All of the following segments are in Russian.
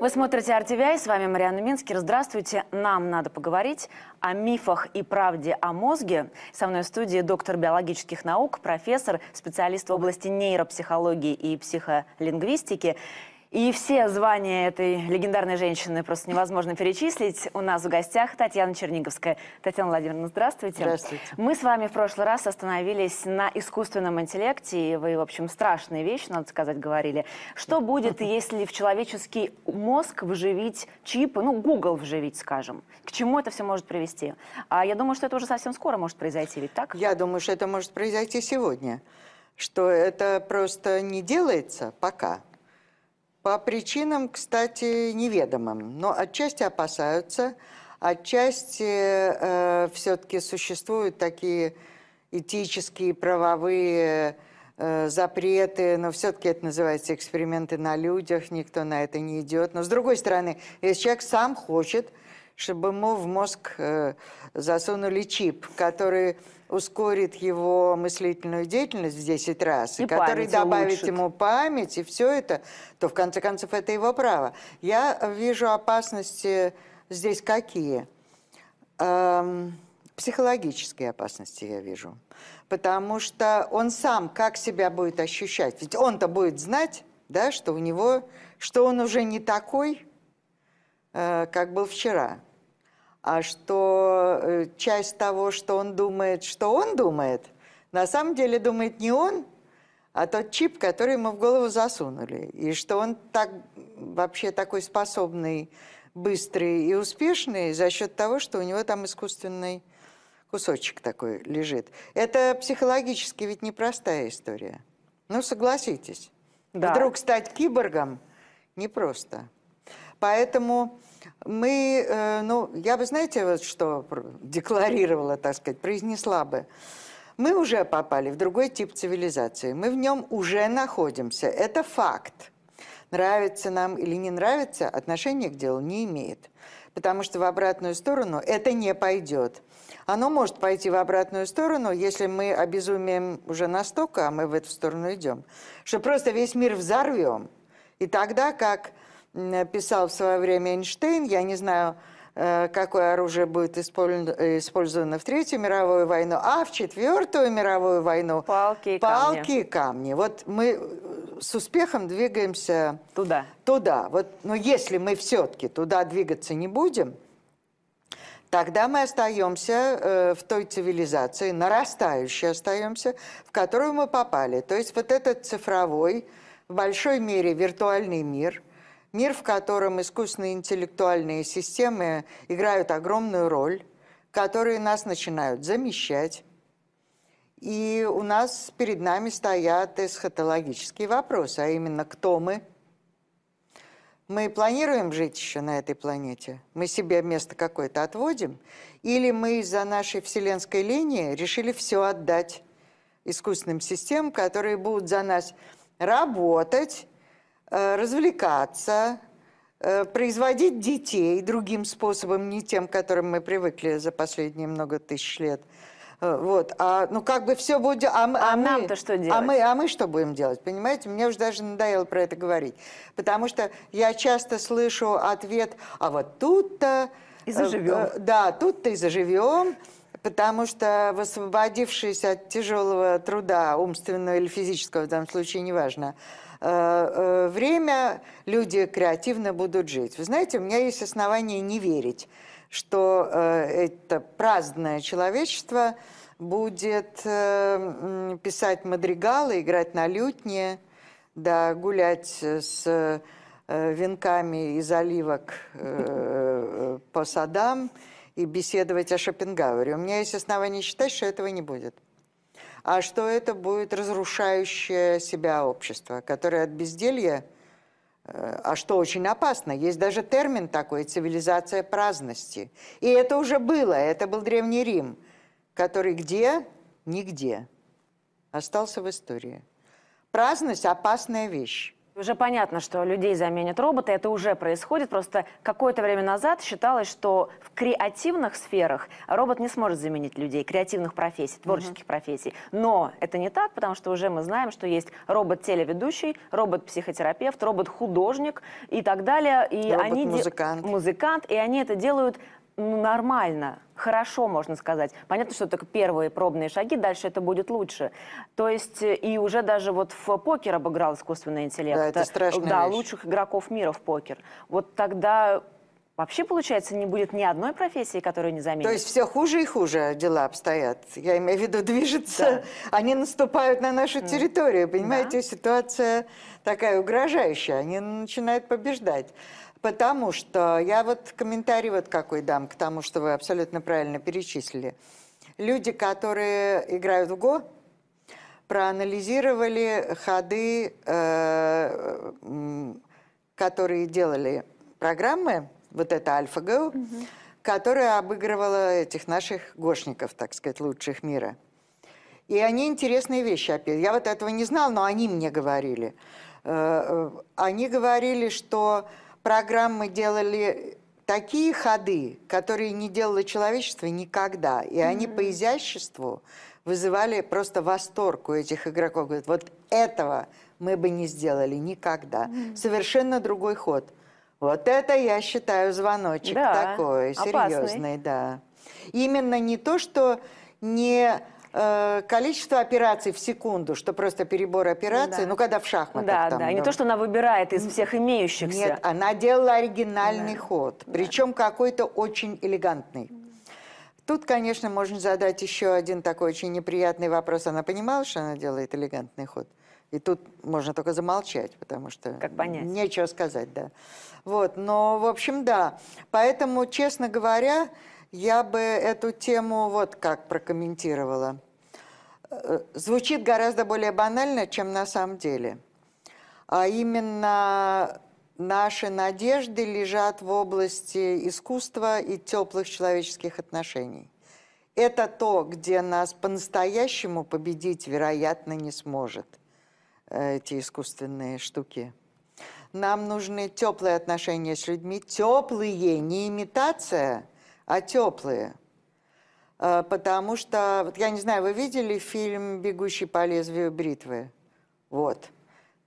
Вы смотрите RTVI, с вами Марианна Минскер. Здравствуйте. Нам надо поговорить о мифах и правде о мозге. Со мной в студии доктор биологических наук, профессор, специалист в области нейропсихологии и психолингвистики и все звания этой легендарной женщины просто невозможно перечислить. У нас в гостях Татьяна Черниговская. Татьяна Владимировна, здравствуйте. Здравствуйте. Мы с вами в прошлый раз остановились на искусственном интеллекте. И вы, в общем, страшные вещи, надо сказать, говорили. Что будет, если в человеческий мозг вживить чип, ну, Google вживить, скажем? К чему это все может привести? А я думаю, что это уже совсем скоро может произойти, ведь так? Я думаю, что это может произойти сегодня. Что это просто не делается пока по причинам, кстати, неведомым, но отчасти опасаются, отчасти э, все-таки существуют такие этические, правовые э, запреты, но все-таки это называется эксперименты на людях, никто на это не идет. Но с другой стороны, если человек сам хочет, чтобы ему в мозг э, засунули чип, который ускорит его мыслительную деятельность в 10 раз, и, и который добавит улучшит. ему память, и все это, то в конце концов это его право. Я вижу опасности здесь какие? Эм, психологические опасности я вижу. Потому что он сам как себя будет ощущать? Ведь он-то будет знать, да, что у него, что он уже не такой, э, как был вчера а что э, часть того, что он думает, что он думает, на самом деле думает не он, а тот чип, который ему в голову засунули. И что он так вообще такой способный, быстрый и успешный за счет того, что у него там искусственный кусочек такой лежит. Это психологически ведь непростая история. Ну, согласитесь. Да. Вдруг стать киборгом непросто. Поэтому мы, э, ну, я бы, знаете, вот что декларировала, так сказать, произнесла бы. Мы уже попали в другой тип цивилизации. Мы в нем уже находимся. Это факт. Нравится нам или не нравится, отношения к делу не имеет. Потому что в обратную сторону это не пойдет. Оно может пойти в обратную сторону, если мы обезумеем уже настолько, а мы в эту сторону идем, что просто весь мир взорвем. И тогда, как писал в свое время Эйнштейн, я не знаю, э, какое оружие будет использовано в Третью мировую войну, а в Четвертую мировую войну палки и палки камни. И камни. Вот мы э, с успехом двигаемся туда. туда. Вот, но если мы все-таки туда двигаться не будем, тогда мы остаемся э, в той цивилизации, нарастающей остаемся, в которую мы попали. То есть вот этот цифровой, в большой мере виртуальный мир – мир, в котором искусственные интеллектуальные системы играют огромную роль, которые нас начинают замещать. И у нас перед нами стоят эсхатологические вопросы, а именно кто мы? Мы планируем жить еще на этой планете? Мы себе место какое-то отводим? Или мы из-за нашей вселенской линии решили все отдать искусственным системам, которые будут за нас работать, Э, развлекаться, э, производить детей другим способом, не тем, которым мы привыкли за последние много тысяч лет. Э, вот, а, ну как бы все будет... А, а, а нам-то что делать? А мы, а мы что будем делать, понимаете? Мне уже даже надоело про это говорить. Потому что я часто слышу ответ, а вот тут-то... И заживем. да, тут-то и заживем. Потому что освободившись от тяжелого труда, умственного или физического, в данном случае неважно, важно, Э, э, время, люди креативно будут жить. Вы знаете, у меня есть основания не верить, что э, это праздное человечество будет писать мадригалы, играть на лютне, да, гулять с венками из оливок по садам и беседовать о Шопенгауэре. У меня есть основания считать, что этого не будет а что это будет разрушающее себя общество, которое от безделья, э, а что очень опасно, есть даже термин такой «цивилизация праздности». И это уже было, это был Древний Рим, который где? Нигде. Остался в истории. Праздность – опасная вещь. Уже понятно, что людей заменят роботы, это уже происходит. Просто какое-то время назад считалось, что в креативных сферах робот не сможет заменить людей, креативных профессий, творческих mm профессий. Но это не так, потому что уже мы знаем, что есть робот-телеведущий, робот-психотерапевт, робот-художник и так далее. И робот-музыкант. Они де... Музыкант. И они это делают ну, нормально, хорошо, можно сказать. Понятно, что только первые пробные шаги, дальше это будет лучше. То есть э, и уже даже вот в покер обыграл искусственный интеллект. Да, это э, страшная Да, вещь. лучших игроков мира в покер. Вот тогда Вообще, получается, не будет ни одной профессии, которую не заметят. То есть все хуже и хуже дела обстоят. Я имею в виду, движется. Да. Они наступают на нашу территорию. Понимаете, да. ситуация такая угрожающая. Они начинают побеждать. Потому что я вот комментарий вот какой дам к тому, что вы абсолютно правильно перечислили. Люди, которые играют в ГО, проанализировали ходы, э, которые делали программы, вот это Альфа-ГО, которая обыгрывала этих наших гошников, так сказать, лучших мира. И они интересные вещи опять. Я вот этого не знал, но они мне говорили. Э, э, они говорили, что программы делали такие ходы, которые не делало человечество никогда. И mm-hmm. они по изяществу вызывали просто восторг у этих игроков. Говорят, вот этого мы бы не сделали никогда. Mm-hmm. Совершенно другой ход. Вот это, я считаю, звоночек да, такой, серьезный, опасный. да. Именно не то, что не Э, количество операций в секунду, что просто перебор операций, да. ну когда в шахматах. Да, там, да, ну. не то, что она выбирает из всех имеющихся. Нет, она делала оригинальный да. ход, причем да. какой-то очень элегантный. Тут, конечно, можно задать еще один такой очень неприятный вопрос. Она понимала, что она делает элегантный ход? И тут можно только замолчать, потому что как понять? нечего сказать, да. Вот, но, в общем, да. Поэтому, честно говоря, я бы эту тему вот как прокомментировала. Э, звучит гораздо более банально, чем на самом деле. А именно наши надежды лежат в области искусства и теплых человеческих отношений. Это то, где нас по-настоящему победить, вероятно, не сможет э, эти искусственные штуки. Нам нужны теплые отношения с людьми, теплые, не имитация – а теплые. А, потому что, вот я не знаю, вы видели фильм «Бегущий по лезвию бритвы»? Вот.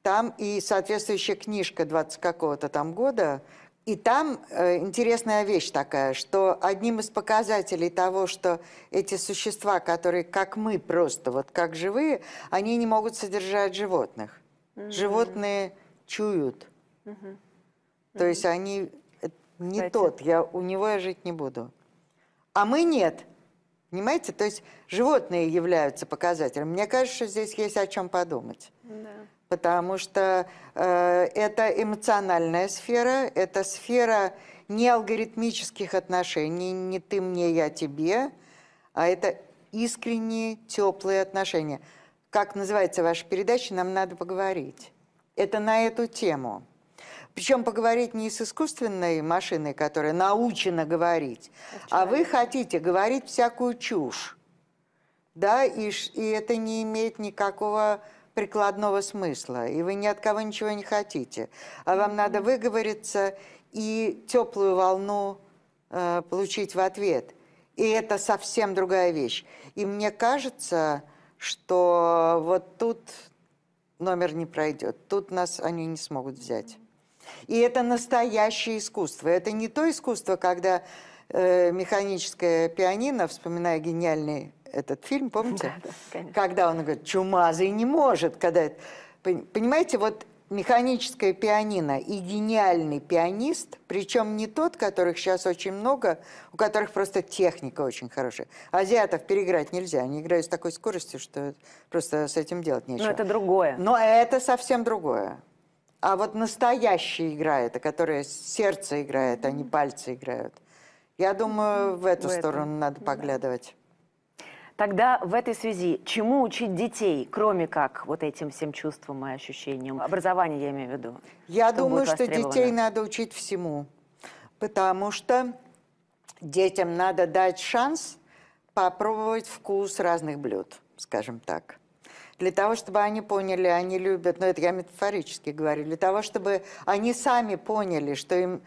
Там и соответствующая книжка 20 какого-то там года. И там э, интересная вещь такая, что одним из показателей того, что эти существа, которые как мы просто, вот как живые, они не могут содержать животных. Mm-hmm. Животные чуют. Mm-hmm. То есть они не тот, я, у него я жить не буду. А мы нет. Понимаете? То есть животные являются показателем. Мне кажется, что здесь есть о чем подумать. Да. Потому что э, это эмоциональная сфера, это сфера не алгоритмических отношений, не ты мне, я тебе, а это искренние, теплые отношения. Как называется ваша передача, нам надо поговорить. Это на эту тему. Причем поговорить не с искусственной машиной, которая научена говорить, а, вы хотите говорить всякую чушь. Да, и, и это не имеет никакого прикладного смысла, и вы ни от кого ничего не хотите. А вам надо выговориться и теплую волну э, получить в ответ. И это совсем другая вещь. И мне кажется, что вот тут номер не пройдет. Тут нас они не смогут взять. И это настоящее искусство. Это не то искусство, когда э, механическое пианино, вспоминая гениальный этот фильм, помните? Да, да, когда он говорит, чумазый не может, когда это... Понимаете, вот механическое пианино и гениальный пианист, причем не тот, которых сейчас очень много, у которых просто техника очень хорошая. Азиатов переиграть нельзя, они играют с такой скоростью, что просто с этим делать ну, нечего. Но это другое. Но это совсем другое. А вот настоящая игра, это которая сердце играет, а не пальцы играют. Я думаю, в эту в сторону этом. надо поглядывать. Тогда в этой связи чему учить детей, кроме как вот этим всем чувствам и ощущениям? Образование я имею в виду. Я что думаю, что детей надо учить всему, потому что детям надо дать шанс попробовать вкус разных блюд, скажем так для того, чтобы они поняли, они любят, ну это я метафорически говорю, для того, чтобы они сами поняли, что им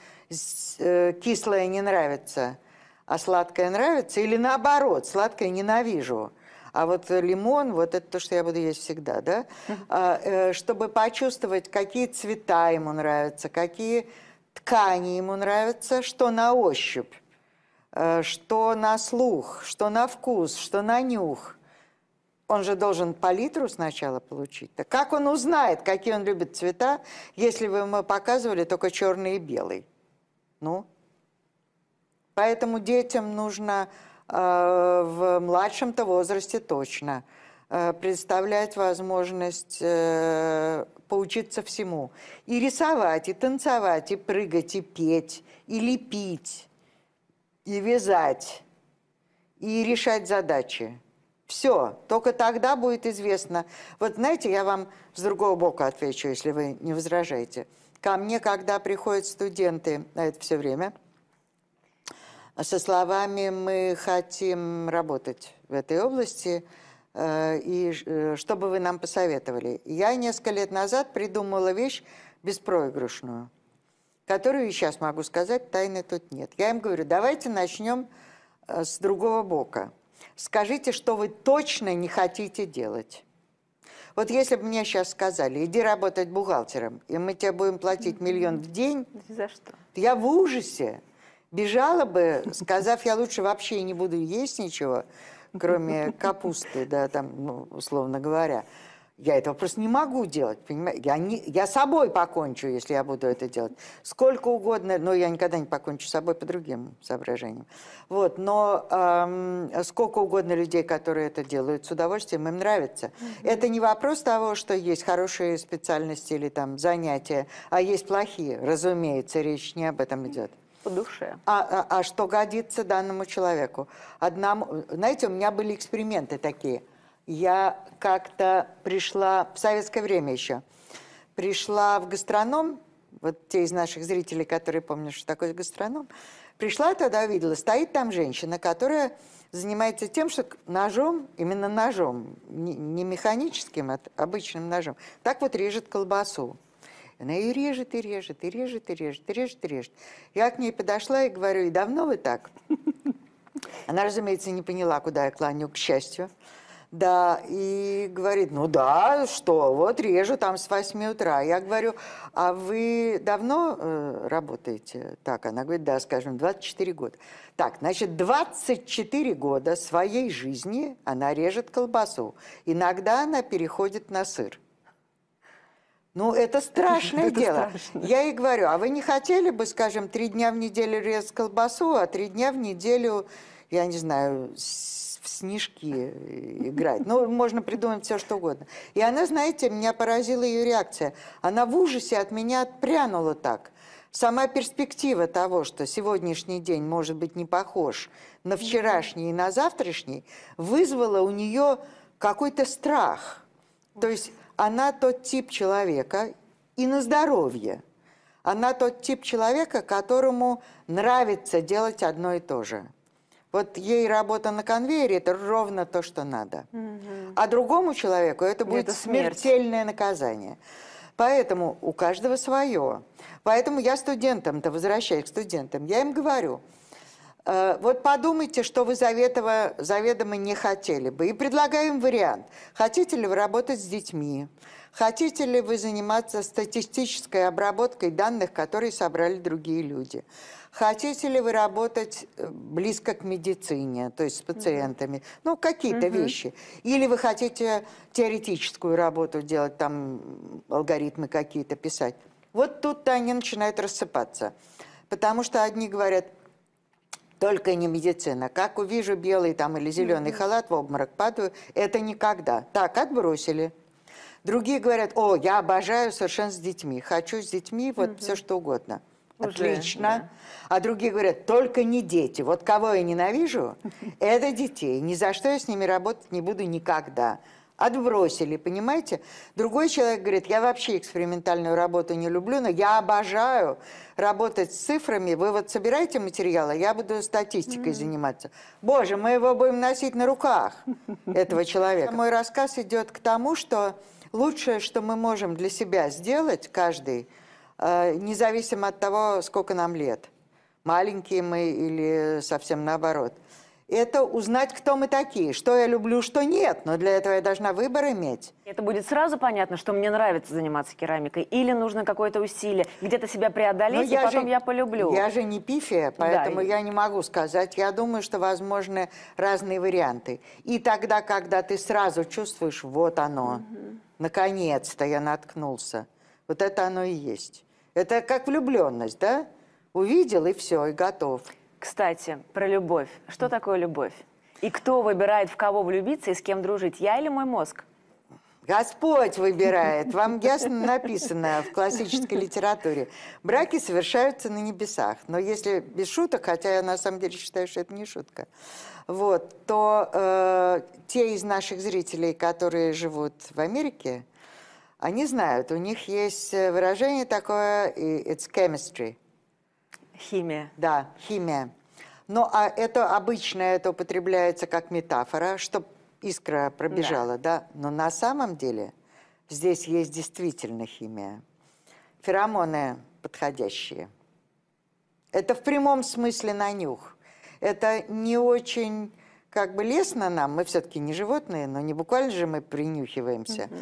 э, кислое не нравится, а сладкое нравится, или наоборот, сладкое ненавижу. А вот лимон, вот это то, что я буду есть всегда, да? А, э, чтобы почувствовать, какие цвета ему нравятся, какие ткани ему нравятся, что на ощупь, э, что на слух, что на вкус, что на нюх – он же должен палитру сначала получить. Так как он узнает, какие он любит цвета, если вы ему показывали только черный и белый? Ну, поэтому детям нужно э, в младшем-то возрасте точно э, представлять возможность э, поучиться всему. И рисовать, и танцевать, и прыгать, и петь, и лепить, и вязать, и решать задачи. Все, только тогда будет известно. Вот знаете, я вам с другого бока отвечу, если вы не возражаете. Ко мне, когда приходят студенты, а это все время, со словами «мы хотим работать в этой области», э, и э, что бы вы нам посоветовали? Я несколько лет назад придумала вещь беспроигрышную, которую сейчас могу сказать, тайны тут нет. Я им говорю, давайте начнем э, с другого бока – Скажите, что вы точно не хотите делать. Вот если бы мне сейчас сказали, иди работать бухгалтером, и мы тебе будем платить миллион в день, За что? я в ужасе. Бежала бы, сказав, я лучше вообще не буду есть ничего, кроме капусты, да, там, ну, условно говоря. Я этого просто не могу делать, понимаете? Я, не, я собой покончу, если я буду это делать. Сколько угодно, но я никогда не покончу с собой по другим соображениям. Вот, но эм, сколько угодно людей, которые это делают с удовольствием, им нравится. Mm-hmm. Это не вопрос того, что есть хорошие специальности или там занятия, а есть плохие. Разумеется, речь не об этом идет по душе. А, а, а что годится данному человеку? Одному, знаете, у меня были эксперименты такие – я как-то пришла в советское время еще, пришла в гастроном, вот те из наших зрителей, которые помнят, что такое гастроном, пришла туда, увидела, стоит там женщина, которая занимается тем, что ножом, именно ножом, не механическим, а обычным ножом, так вот режет колбасу. Она и режет, и режет, и режет, и режет, и режет, и режет. Я к ней подошла и говорю, и давно вы так? Она, разумеется, не поняла, куда я клоню, к счастью. Да, и говорит, ну да, что, вот режу там с 8 утра. Я говорю, а вы давно э, работаете? Так, она говорит, да, скажем, 24 года. Так, значит, 24 года своей жизни она режет колбасу. Иногда она переходит на сыр. Ну, это страшное это дело. Страшно. Я ей говорю, а вы не хотели бы, скажем, три дня в неделю резать колбасу, а три дня в неделю, я не знаю, в снежки э, играть. Ну, можно придумать все, что угодно. И она, знаете, меня поразила ее реакция. Она в ужасе от меня отпрянула так. Сама перспектива того, что сегодняшний день может быть не похож на вчерашний и на завтрашний, вызвала у нее какой-то страх. То есть она тот тип человека, и на здоровье. Она тот тип человека, которому нравится делать одно и то же вот ей работа на конвейере это ровно то, что надо. Угу. А другому человеку это будет это смертельное наказание. Поэтому у каждого свое. Поэтому я студентам-то, возвращаюсь к студентам, я им говорю, э, вот подумайте, что вы заветово, заведомо не хотели бы. И предлагаю им вариант. Хотите ли вы работать с детьми? Хотите ли вы заниматься статистической обработкой данных, которые собрали другие люди? Хотите ли вы работать э, близко к медицине, то есть с пациентами? Угу. Ну, какие-то угу. вещи. Или вы хотите теоретическую работу делать, там алгоритмы какие-то писать. Вот тут-то они начинают рассыпаться. Потому что одни говорят, только не медицина. Как увижу белый там или зеленый mm-hmm. халат, в обморок падаю. Это никогда. Так, отбросили. Другие говорят, о, я обожаю совершенно с детьми. Хочу с детьми вот mm-hmm. все что угодно. Уже, Отлично. Да. А другие говорят, только не дети. Вот кого я ненавижу, это детей. Ни за что я с ними работать не буду никогда. Отбросили, понимаете? Другой человек говорит, я вообще экспериментальную работу не люблю, но я обожаю работать с цифрами. Вы вот собираете материалы, я буду статистикой mm-hmm. заниматься. Боже, мы его будем носить на руках, этого человека. Мой рассказ идет к тому, что лучшее, что мы можем для себя сделать, каждый – Э, независимо от того, сколько нам лет, маленькие мы или совсем наоборот. Это узнать, кто мы такие, что я люблю, что нет, но для этого я должна выбор иметь. Это будет сразу понятно, что мне нравится заниматься керамикой, или нужно какое-то усилие, где-то себя преодолеть, но ну, и я потом же, я полюблю. Я же не пифия, поэтому да, я не могу сказать. Я думаю, что возможны разные варианты. И тогда, когда ты сразу чувствуешь, вот оно, угу. наконец-то я наткнулся, вот это оно и есть. Это как влюбленность, да? Увидел и все, и готов. Кстати, про любовь. Что такое любовь? И кто выбирает, в кого влюбиться и с кем дружить? Я или мой мозг? Господь выбирает. Вам ясно написано в классической литературе. Браки совершаются на небесах. Но если без шуток, хотя я на самом деле считаю, что это не шутка, вот, то э, те из наших зрителей, которые живут в Америке, они знают, у них есть э, выражение такое, it's chemistry. Химия. Да, химия. Но ну, а это обычно это употребляется как метафора, чтобы искра пробежала, да. да. Но на самом деле здесь есть действительно химия. Феромоны подходящие. Это в прямом смысле на нюх. Это не очень как бы лестно нам, мы все-таки не животные, но не буквально же мы принюхиваемся. Угу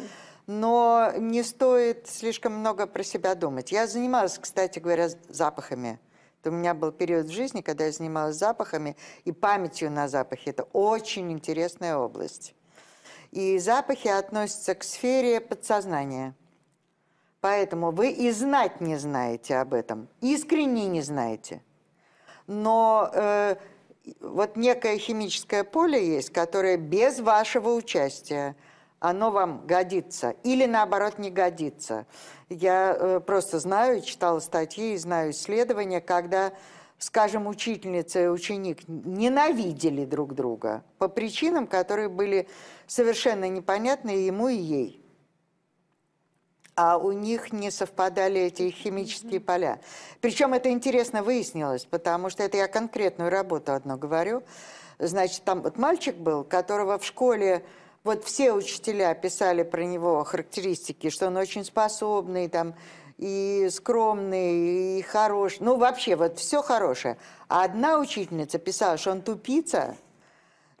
но не стоит слишком много про себя думать. Я занималась, кстати говоря, запахами. Это у меня был период в жизни, когда я занималась запахами и памятью на запахи. Это очень интересная область. И запахи относятся к сфере подсознания. Поэтому вы и знать не знаете об этом, искренне не знаете. Но э, вот некое химическое поле есть, которое без вашего участия – оно вам годится или наоборот не годится. Я э, просто знаю, читала статьи и знаю исследования, когда, скажем, учительница и ученик ненавидели друг друга по причинам, которые были совершенно непонятны ему и ей. А у них не совпадали эти химические поля. Причем это интересно выяснилось, потому что это я конкретную работу одну говорю. Значит, там вот мальчик был, которого в школе вот все учителя писали про него характеристики, что он очень способный, там, и скромный, и хороший, Ну, вообще, вот все хорошее. А одна учительница писала, что он тупица,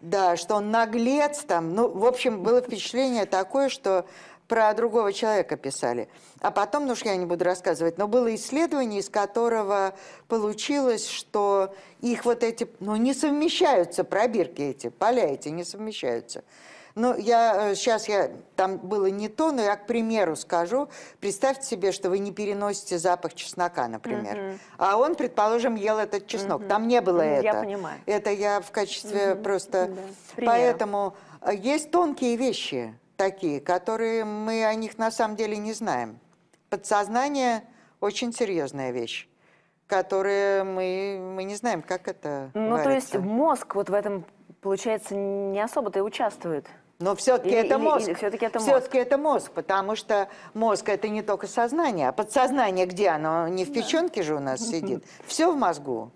да, что он наглец там. Ну, в общем, было впечатление такое, что про другого человека писали. А потом, ну уж я не буду рассказывать, но было исследование, из которого получилось, что их вот эти, ну не совмещаются пробирки эти, поля эти не совмещаются. Ну, я сейчас э, я там было не то, но я к примеру скажу. Представьте себе, что вы не переносите запах чеснока, например. Угу. А он, предположим, ел этот чеснок. Угу. Там не было я этого. Я понимаю. Это я в качестве угу. просто... Да. Примеру. Поэтому э, есть тонкие вещи такие, которые мы о них на самом деле не знаем. Подсознание очень серьезная вещь которые мы, мы не знаем, как это Ну, варится. то есть мозг вот в этом, получается, не особо-то и участвует. Но все-таки это мозг. все-таки это, все мозг. это мозг, потому что мозг это не только сознание, а подсознание где оно? Не в печенке да. же у нас сидит. Все в мозгу.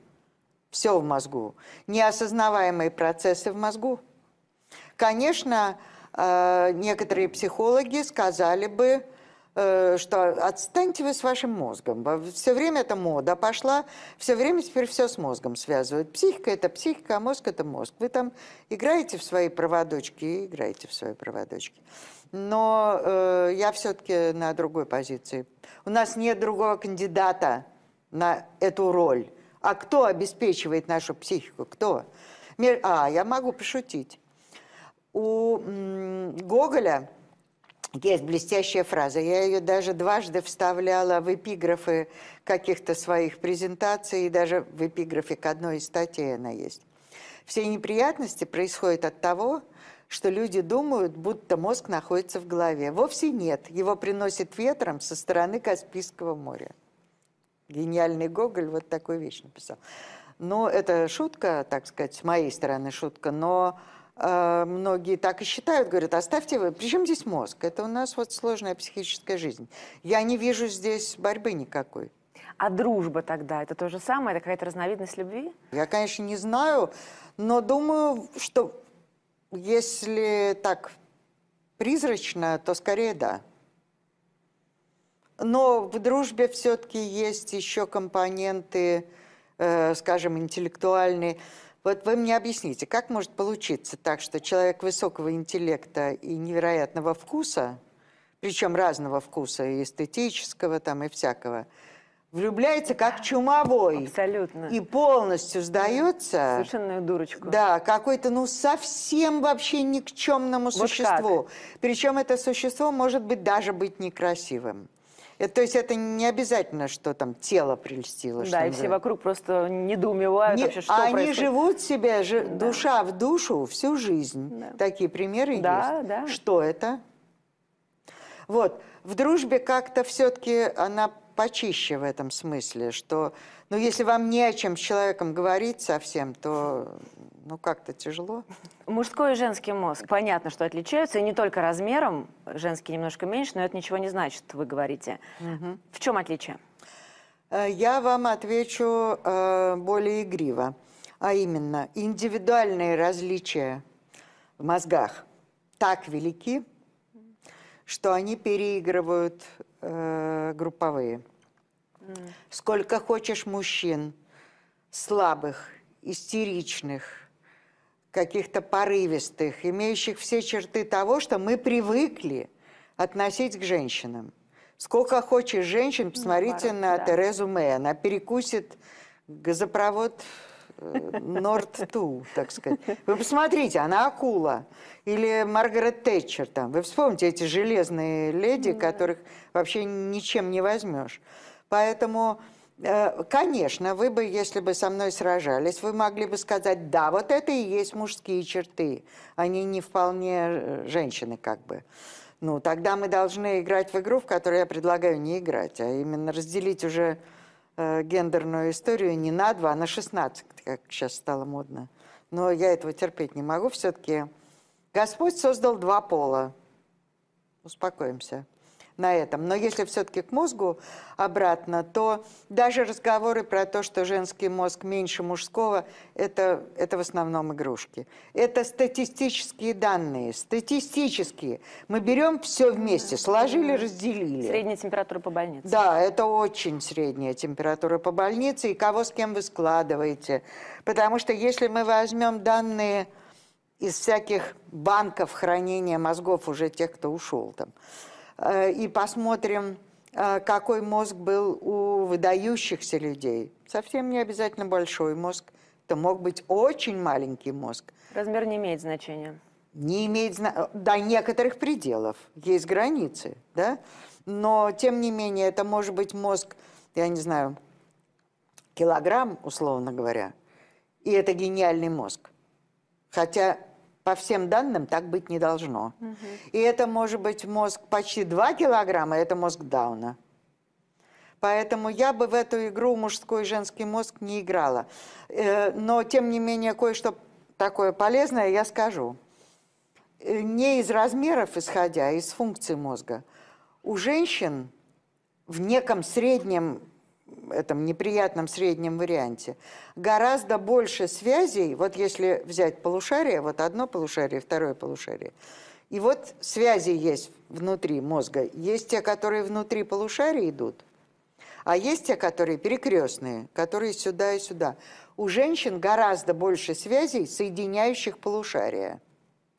Все в мозгу. Неосознаваемые процессы в мозгу. Конечно, э, некоторые психологи сказали бы, Э, что отстаньте вы с вашим мозгом. Все время это мода пошла, все время теперь все с мозгом связывают. Психика – это психика, а мозг – это мозг. Вы там играете в свои проводочки и играете в свои проводочки. Но э, я все-таки на другой позиции. У нас нет другого кандидата на эту роль. А кто обеспечивает нашу психику? Кто? А, я могу пошутить. У Гоголя есть блестящая фраза. Я ее даже дважды вставляла в эпиграфы каких-то своих презентаций, и даже в эпиграфе к одной из статей она есть. Все неприятности происходят от того, что люди думают, будто мозг находится в голове. Вовсе нет. Его приносит ветром со стороны Каспийского моря. Гениальный Гоголь вот такую вещь написал. Ну, это шутка, так сказать, с моей стороны шутка, но а, многие так и считают, говорят, оставьте вы, причем здесь мозг? Это у нас вот сложная психическая жизнь. Я не вижу здесь борьбы никакой. А дружба тогда, это то же самое, это какая-то разновидность любви? Я, конечно, не знаю, но думаю, что если так призрачно, то скорее да. Но в дружбе все-таки есть еще компоненты, э, скажем, интеллектуальные. Вот вы мне объясните, как может получиться так, что человек высокого интеллекта и невероятного вкуса, причем разного вкуса, и эстетического там, и всякого, влюбляется как чумовой. Абсолютно. И полностью сдается. Совершенную дурочку. Да, какой-то, ну, совсем вообще никчемному вот существу. Как? Причем это существо может быть даже быть некрасивым. Это, то есть это не обязательно, что там тело прельстило. Да, и все вокруг просто недоумевают не, вообще, что Они происходит. живут себя, же, да. душа в душу всю жизнь. Да. Такие примеры да, есть. Да. Что это? Вот. В дружбе как-то все-таки она почище в этом смысле, что, ну, если вам не о чем с человеком говорить совсем, то ну как-то тяжело. Мужской и женский мозг, понятно, что отличаются, и не только размером, женский немножко меньше, но это ничего не значит, вы говорите. Угу. В чем отличие? Э, я вам отвечу э, более игриво, а именно индивидуальные различия в мозгах так велики, что они переигрывают э, групповые. Mm. Сколько хочешь мужчин, слабых, истеричных, каких-то порывистых, имеющих все черты того, что мы привыкли относить к женщинам. Сколько хочешь женщин, ну, посмотрите ну, на да. Терезу Мэй. Она перекусит газопровод э, Норд-Ту, так сказать. Вы посмотрите, она акула. Или Маргарет Тэтчер там. Вы вспомните эти железные леди, ну которых вообще ничем не возьмешь. Поэтому Э, конечно, вы бы, если бы со мной сражались, вы могли бы сказать, да, вот это и есть мужские черты. Они не вполне э, женщины как бы. Ну, тогда мы должны играть в игру, в которую я предлагаю не играть, а именно разделить уже э, гендерную историю не на два, а на 16, как сейчас стало модно. Но я этого терпеть не могу все-таки. Господь создал два пола. Успокоимся на этом. Но если все-таки к мозгу обратно, то даже разговоры про то, что женский мозг меньше мужского, это, это в основном игрушки. Это статистические данные, статистические. Мы берем все вместе, сложили, разделили. Средняя температура по больнице. Да, это очень средняя температура по больнице, и кого с кем вы складываете. Потому что если мы возьмем данные из всяких банков хранения мозгов уже тех, кто ушел там, Э, и посмотрим, э, какой мозг был у выдающихся людей. Совсем не обязательно большой мозг. Это мог быть очень маленький мозг. Размер не имеет значения. Не имеет значения. До некоторых пределов. Есть границы, да? Но, тем не менее, это может быть мозг, я не знаю, килограмм, условно говоря. И это гениальный мозг. Хотя по всем данным так быть не должно. Угу. И это может быть мозг почти 2 килограмма, это мозг Дауна. Поэтому я бы в эту игру мужской и женский мозг не играла. Э, но, тем не менее, кое-что такое полезное я скажу. Э, не из размеров исходя, а из функций мозга. У женщин в неком среднем этом неприятном среднем варианте, гораздо больше связей, вот если взять полушарие, вот одно полушарие, второе полушарие, и вот связи есть внутри мозга. Есть те, которые внутри полушария идут, а есть те, которые перекрестные, которые сюда и сюда. У женщин гораздо больше связей, соединяющих полушария.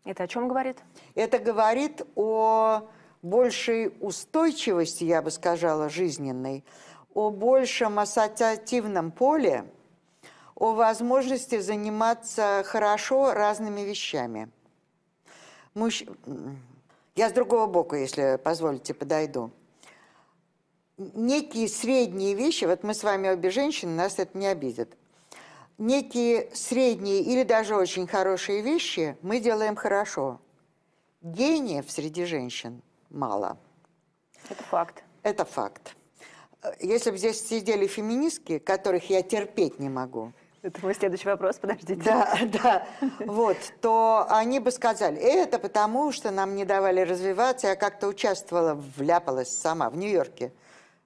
Это о чем говорит? Это говорит о большей устойчивости, я бы сказала, жизненной, о большем ассоциативном поле, о возможности заниматься хорошо разными вещами. Мужч... Я с другого боку, если позволите, подойду. Некие средние вещи, вот мы с вами обе женщины, нас это не обидит. Некие средние или даже очень хорошие вещи мы делаем хорошо. Гениев среди женщин мало. Это факт. Это факт если бы здесь сидели феминистки, которых я терпеть не могу. Это мой следующий вопрос, подождите. Да, да. Вот, то они бы сказали, это потому, что нам не давали развиваться, я как-то участвовала, вляпалась сама в Нью-Йорке.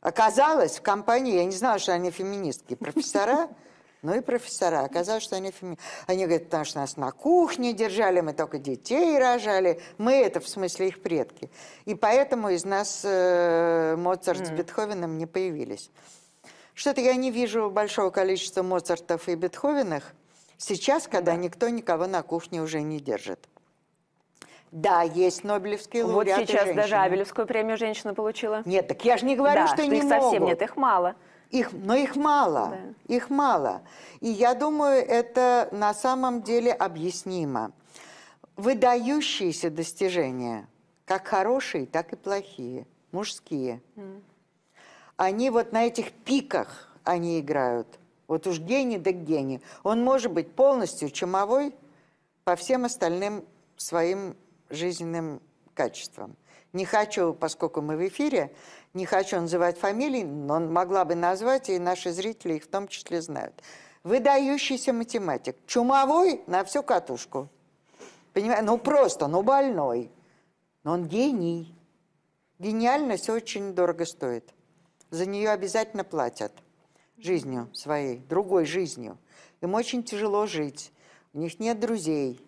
Оказалось, в компании, я не знала, что они феминистки, профессора, Ну и профессора. Оказалось, что они феми... Они говорят, потому что нас на кухне держали, мы только детей рожали. Мы это, в смысле, их предки. И поэтому из нас э, Моцарт mm. с Бетховеном не появились. Что-то я не вижу большого количества Моцартов и Бетховенах сейчас, когда да. никто никого на кухне уже не держит. Да, есть Нобелевские лауреаты Вот сейчас женщины. даже Абелевскую премию женщина получила. Нет, так я же не говорю, да, что, что их не их совсем нет, их мало. Их, но их мало, да. их мало. И я думаю, это на самом деле объяснимо. Выдающиеся достижения, как хорошие, так и плохие, мужские, mm. они вот на этих пиках они играют. Вот уж гений да гений. Он может быть полностью чумовой по всем остальным своим жизненным качествам. Не хочу, поскольку мы в эфире, не хочу называть фамилии, но могла бы назвать, и наши зрители их в том числе знают. Выдающийся математик. Чумовой на всю катушку. Понимаете? Ну просто, ну больной. Но он гений. Гениальность очень дорого стоит. За нее обязательно платят. Жизнью своей, другой жизнью. Им очень тяжело жить. У них нет друзей.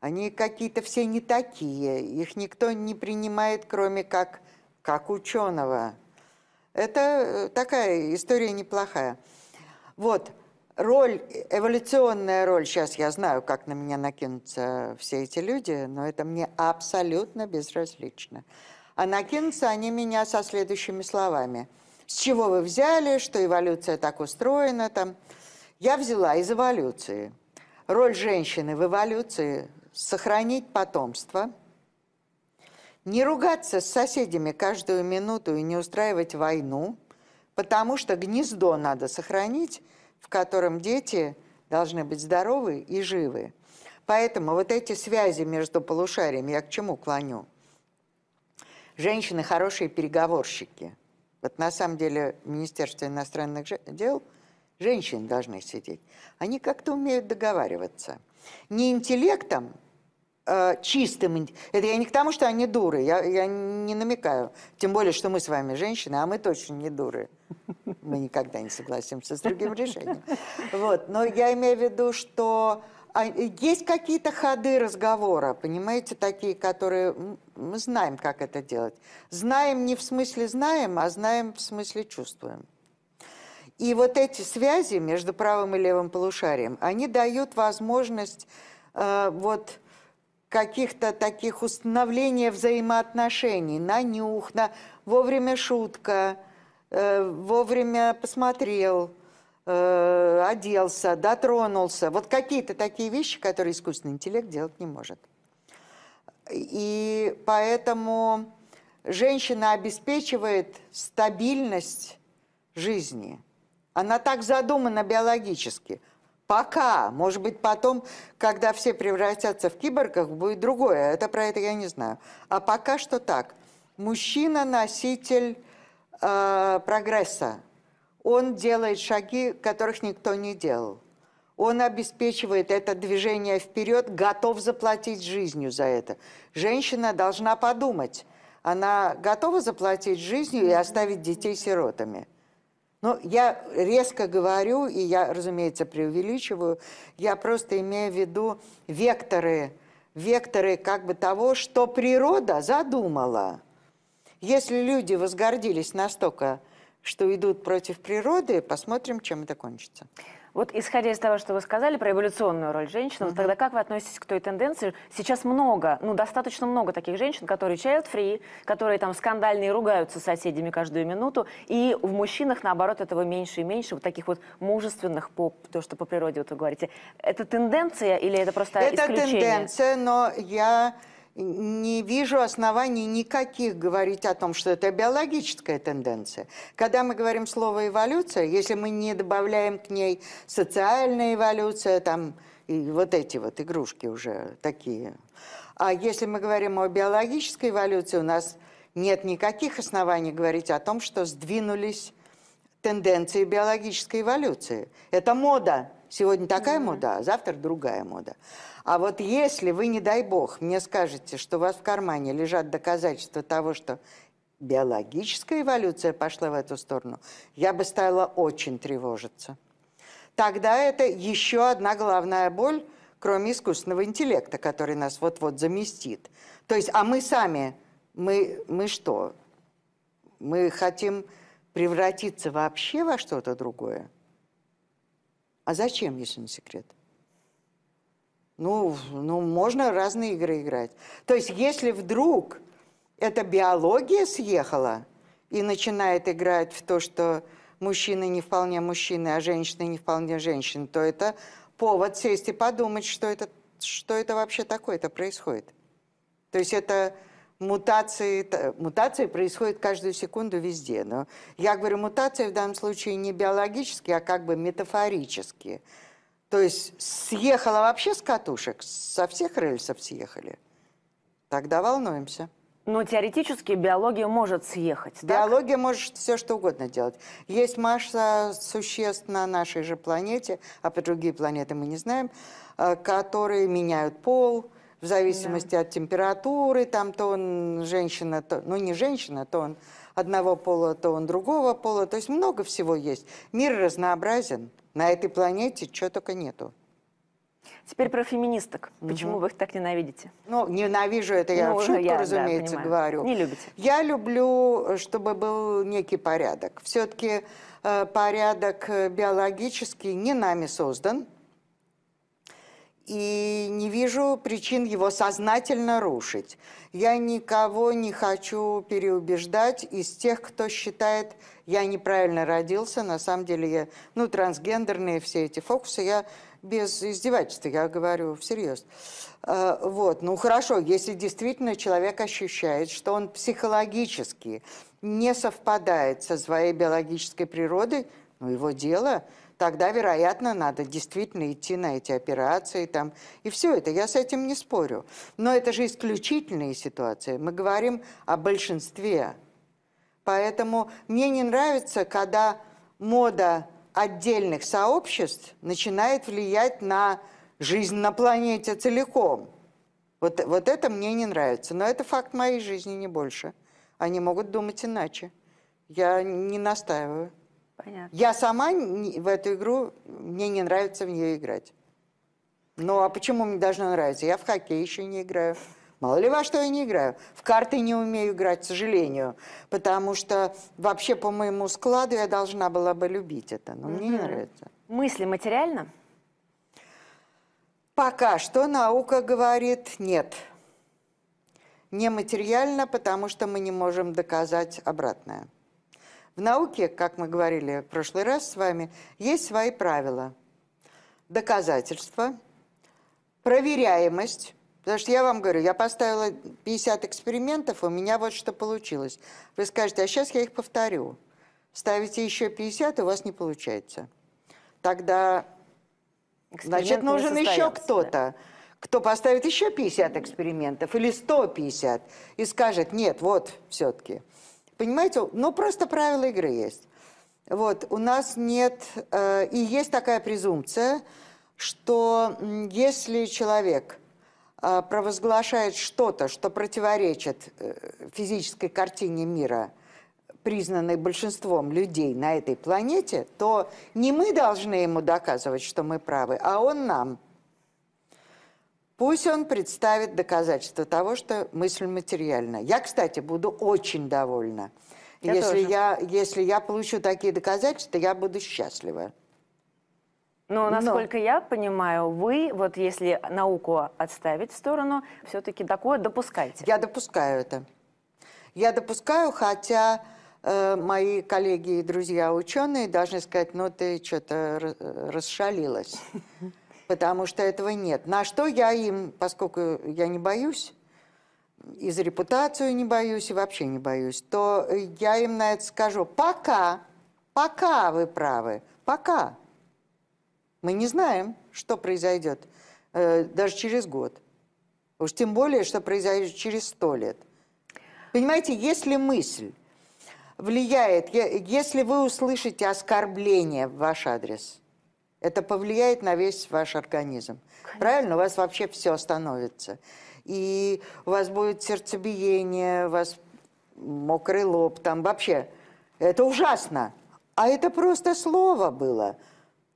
Они какие-то все не такие. Их никто не принимает, кроме как как ученого. Это э, такая история неплохая. Вот, роль, эволюционная роль, сейчас я знаю, как на меня накинутся все эти люди, но это мне абсолютно безразлично. А накинутся они меня со следующими словами. С чего вы взяли, что эволюция так устроена? Там. Я взяла из эволюции. Роль женщины в эволюции – сохранить потомство – не ругаться с соседями каждую минуту и не устраивать войну, потому что гнездо надо сохранить, в котором дети должны быть здоровы и живы. Поэтому вот эти связи между полушариями, я к чему клоню? Женщины хорошие переговорщики. Вот на самом деле в Министерстве иностранных дел женщины должны сидеть. Они как-то умеют договариваться. Не интеллектом, Э, чистым. Это я не к тому, что они дуры, я, я не намекаю. Тем более, что мы с вами женщины, а мы точно не дуры. Мы никогда не согласимся с другим решением. Вот. Но я имею в виду, что а, есть какие-то ходы разговора, понимаете, такие, которые мы знаем, как это делать. Знаем не в смысле знаем, а знаем в смысле чувствуем. И вот эти связи между правым и левым полушарием, они дают возможность э, вот каких-то таких установлений взаимоотношений, на нюх, на вовремя шутка, э, вовремя посмотрел, э, оделся, дотронулся. Вот какие-то такие вещи, которые искусственный интеллект делать не может. И поэтому женщина обеспечивает стабильность жизни. Она так задумана биологически – Пока. Может быть, потом, когда все превратятся в киборгов, будет другое. Это про это я не знаю. А пока что так. Мужчина носитель э, прогресса. Он делает шаги, которых никто не делал. Он обеспечивает это движение вперед, готов заплатить жизнью за это. Женщина должна подумать. Она готова заплатить жизнью и оставить детей сиротами. Но ну, я резко говорю, и я, разумеется, преувеличиваю, я просто имею в виду векторы, векторы как бы того, что природа задумала. Если люди возгордились настолько, что идут против природы, посмотрим, чем это кончится. Вот исходя из того, что вы сказали про эволюционную роль женщин, угу. вот тогда как вы относитесь к той тенденции? Сейчас много, ну достаточно много таких женщин, которые child-free, которые там скандальные ругаются с соседями каждую минуту, и в мужчинах, наоборот, этого меньше и меньше, вот таких вот мужественных, по, то, что по природе вот вы говорите. Это тенденция или это просто это исключение? Это тенденция, но я не вижу оснований никаких говорить о том, что это биологическая тенденция. Когда мы говорим слово «эволюция», если мы не добавляем к ней социальная эволюция, там, и вот эти вот игрушки уже такие. А если мы говорим о биологической эволюции, у нас нет никаких оснований говорить о том, что сдвинулись тенденции биологической эволюции. Это мода. Сегодня такая mm -hmm. мода, а завтра другая мода. А вот если вы, не дай бог, мне скажете, что у вас в кармане лежат доказательства того, что биологическая эволюция пошла в эту сторону, я бы стала очень тревожиться. Тогда это еще одна главная боль, кроме искусственного интеллекта, который нас вот-вот заместит. То есть, а мы сами, мы, мы что? Мы хотим превратиться вообще во что-то другое? А зачем, если не секрет? Ну, ну, можно разные игры играть. То есть, если вдруг эта биология съехала и начинает играть в то, что мужчины не вполне мужчины, а женщины не вполне женщины, то это повод сесть и подумать, что это, что это вообще такое-то происходит. То есть это мутации, мутации происходят каждую секунду везде. Но я говорю, мутации в данном случае не биологические, а как бы метафорические. То есть съехала вообще с катушек? Со всех рельсов съехали? Тогда волнуемся. Но ну, теоретически биология может съехать, Биология так? может все что угодно делать. Есть масса существ на нашей же планете, а по другие планеты мы не знаем, э, которые меняют пол в зависимости да. от температуры. Там то он женщина, то, ну не женщина, то он одного пола, то он другого пола. То есть много всего есть. Мир разнообразен. На этой планете чего только нету. Теперь про феминисток. Почему угу. вы их так ненавидите? Ну, ненавижу это я ну, в шутку, я, разумеется, да, говорю. Не любите. Я люблю, чтобы был некий порядок. Все-таки э, порядок э, биологический не нами создан и не вижу причин его сознательно рушить. Я никого не хочу переубеждать из тех, кто считает, я неправильно родился, на самом деле я, ну, трансгендерные все эти фокусы, я без издевательства, я говорю всерьез. Э, вот, ну хорошо, если действительно человек ощущает, что он психологически не совпадает со своей биологической природой, ну его дело, тогда, вероятно, надо действительно идти на эти операции там. И все это, я с этим не спорю. Но это же исключительные ситуации. Мы говорим о большинстве. Поэтому мне не нравится, когда мода отдельных сообществ начинает влиять на жизнь на планете целиком. Вот, вот это мне не нравится. Но это факт моей жизни, не больше. Они могут думать иначе. Я не настаиваю. Понятно. Я сама в эту игру, мне не нравится в нее играть. Ну, а почему мне должно нравиться? Я в хоккей еще не играю. Мало ли во что я не играю. В карты не умею играть, к сожалению. Потому что вообще по моему складу я должна была бы любить это. Но мне не нравится. Мысли материально? Пока что наука говорит нет. Нематериально, потому что мы не можем доказать обратное. В науке, как мы говорили в прошлый раз с вами, есть свои правила. Доказательства, проверяемость. Потому что я вам говорю, я поставила 50 экспериментов, у меня вот что получилось. Вы скажете, а сейчас я их повторю. Ставите еще 50, у вас не получается. Тогда, значит, нужен еще кто-то. Да кто поставит еще 50 экспериментов или 150 и скажет, нет, вот все-таки. Понимаете, но просто правила игры есть. Вот, у нас нет, э, и есть такая презумпция, что если человек э, провозглашает что-то, что противоречит э, физической картине мира, признанной большинством людей на этой планете, то не мы должны ему доказывать, что мы правы, а он нам – Пусть он представит доказательства того, что мысль материальна. Я, кстати, буду очень довольна. Я если, тоже. я, если я получу такие доказательства, я буду счастлива. Но, насколько Но. я понимаю, вы, вот если науку отставить в сторону, все-таки такое допускаете. Я допускаю это. Я допускаю, хотя э, мои коллеги и друзья ученые должны сказать, ну ты что-то расшалилась. потому что этого нет. На что я им, поскольку я не боюсь, и за репутацию не боюсь, и вообще не боюсь, то я им на это скажу, пока, пока вы правы, пока. Мы не знаем, что произойдет э, даже через год. Уж тем более, что произойдет через сто лет. Понимаете, если мысль влияет, если вы услышите оскорбление в ваш адрес – это повлияет на весь ваш организм. Конечно. Правильно? У вас вообще все остановится. И у вас будет сердцебиение, у вас мокрый лоб, там вообще. Это ужасно. А это просто слово было.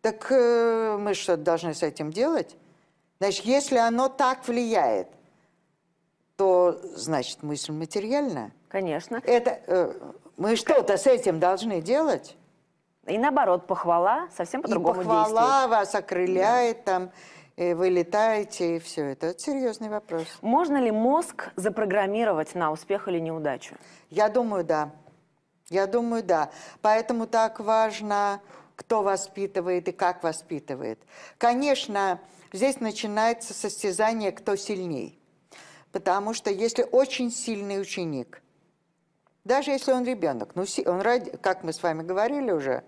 Так э, мы что должны с этим делать? Значит, если оно так влияет, то, значит, мысль материальна. Конечно. Это, э, мы что-то с этим должны делать? И наоборот, похвала совсем по-другому действует. И похвала вас окрыляет, да. там, э, вы летаете и все это. Это серьезный вопрос. Можно ли мозг запрограммировать на успех или неудачу? Я думаю, да. Я думаю, да. Поэтому так важно, кто воспитывает и как воспитывает. Конечно, здесь начинается состязание, кто сильней. Потому что если очень сильный ученик – даже если он ребенок. Ну, он ради... Как мы с вами говорили уже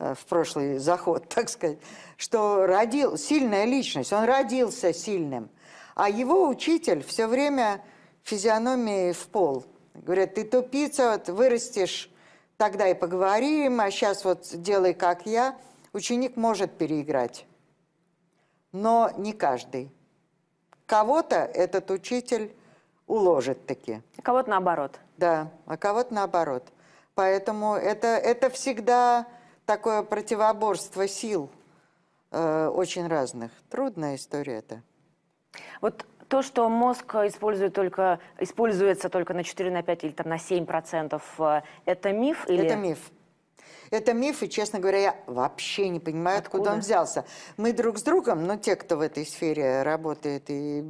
э, в прошлый заход, так сказать, что родил... сильная личность, он родился сильным. А его учитель все время физиономии в пол. Говорят, ты тупица, вот вырастешь, тогда и поговорим, а сейчас вот делай как я. Ученик может переиграть, но не каждый. Кого-то этот учитель уложит таки. А кого-то наоборот. Да, а кого-то наоборот. Поэтому это, это всегда такое противоборство сил э, очень разных. Трудная история это. Вот то, что мозг использует только, используется только на 4, на 5 или там, на 7 процентов, э, это миф? Или... Это миф. Это миф, и, честно говоря, я вообще не понимаю, откуда, откуда он взялся. Мы друг с другом, но те, кто в этой сфере работает и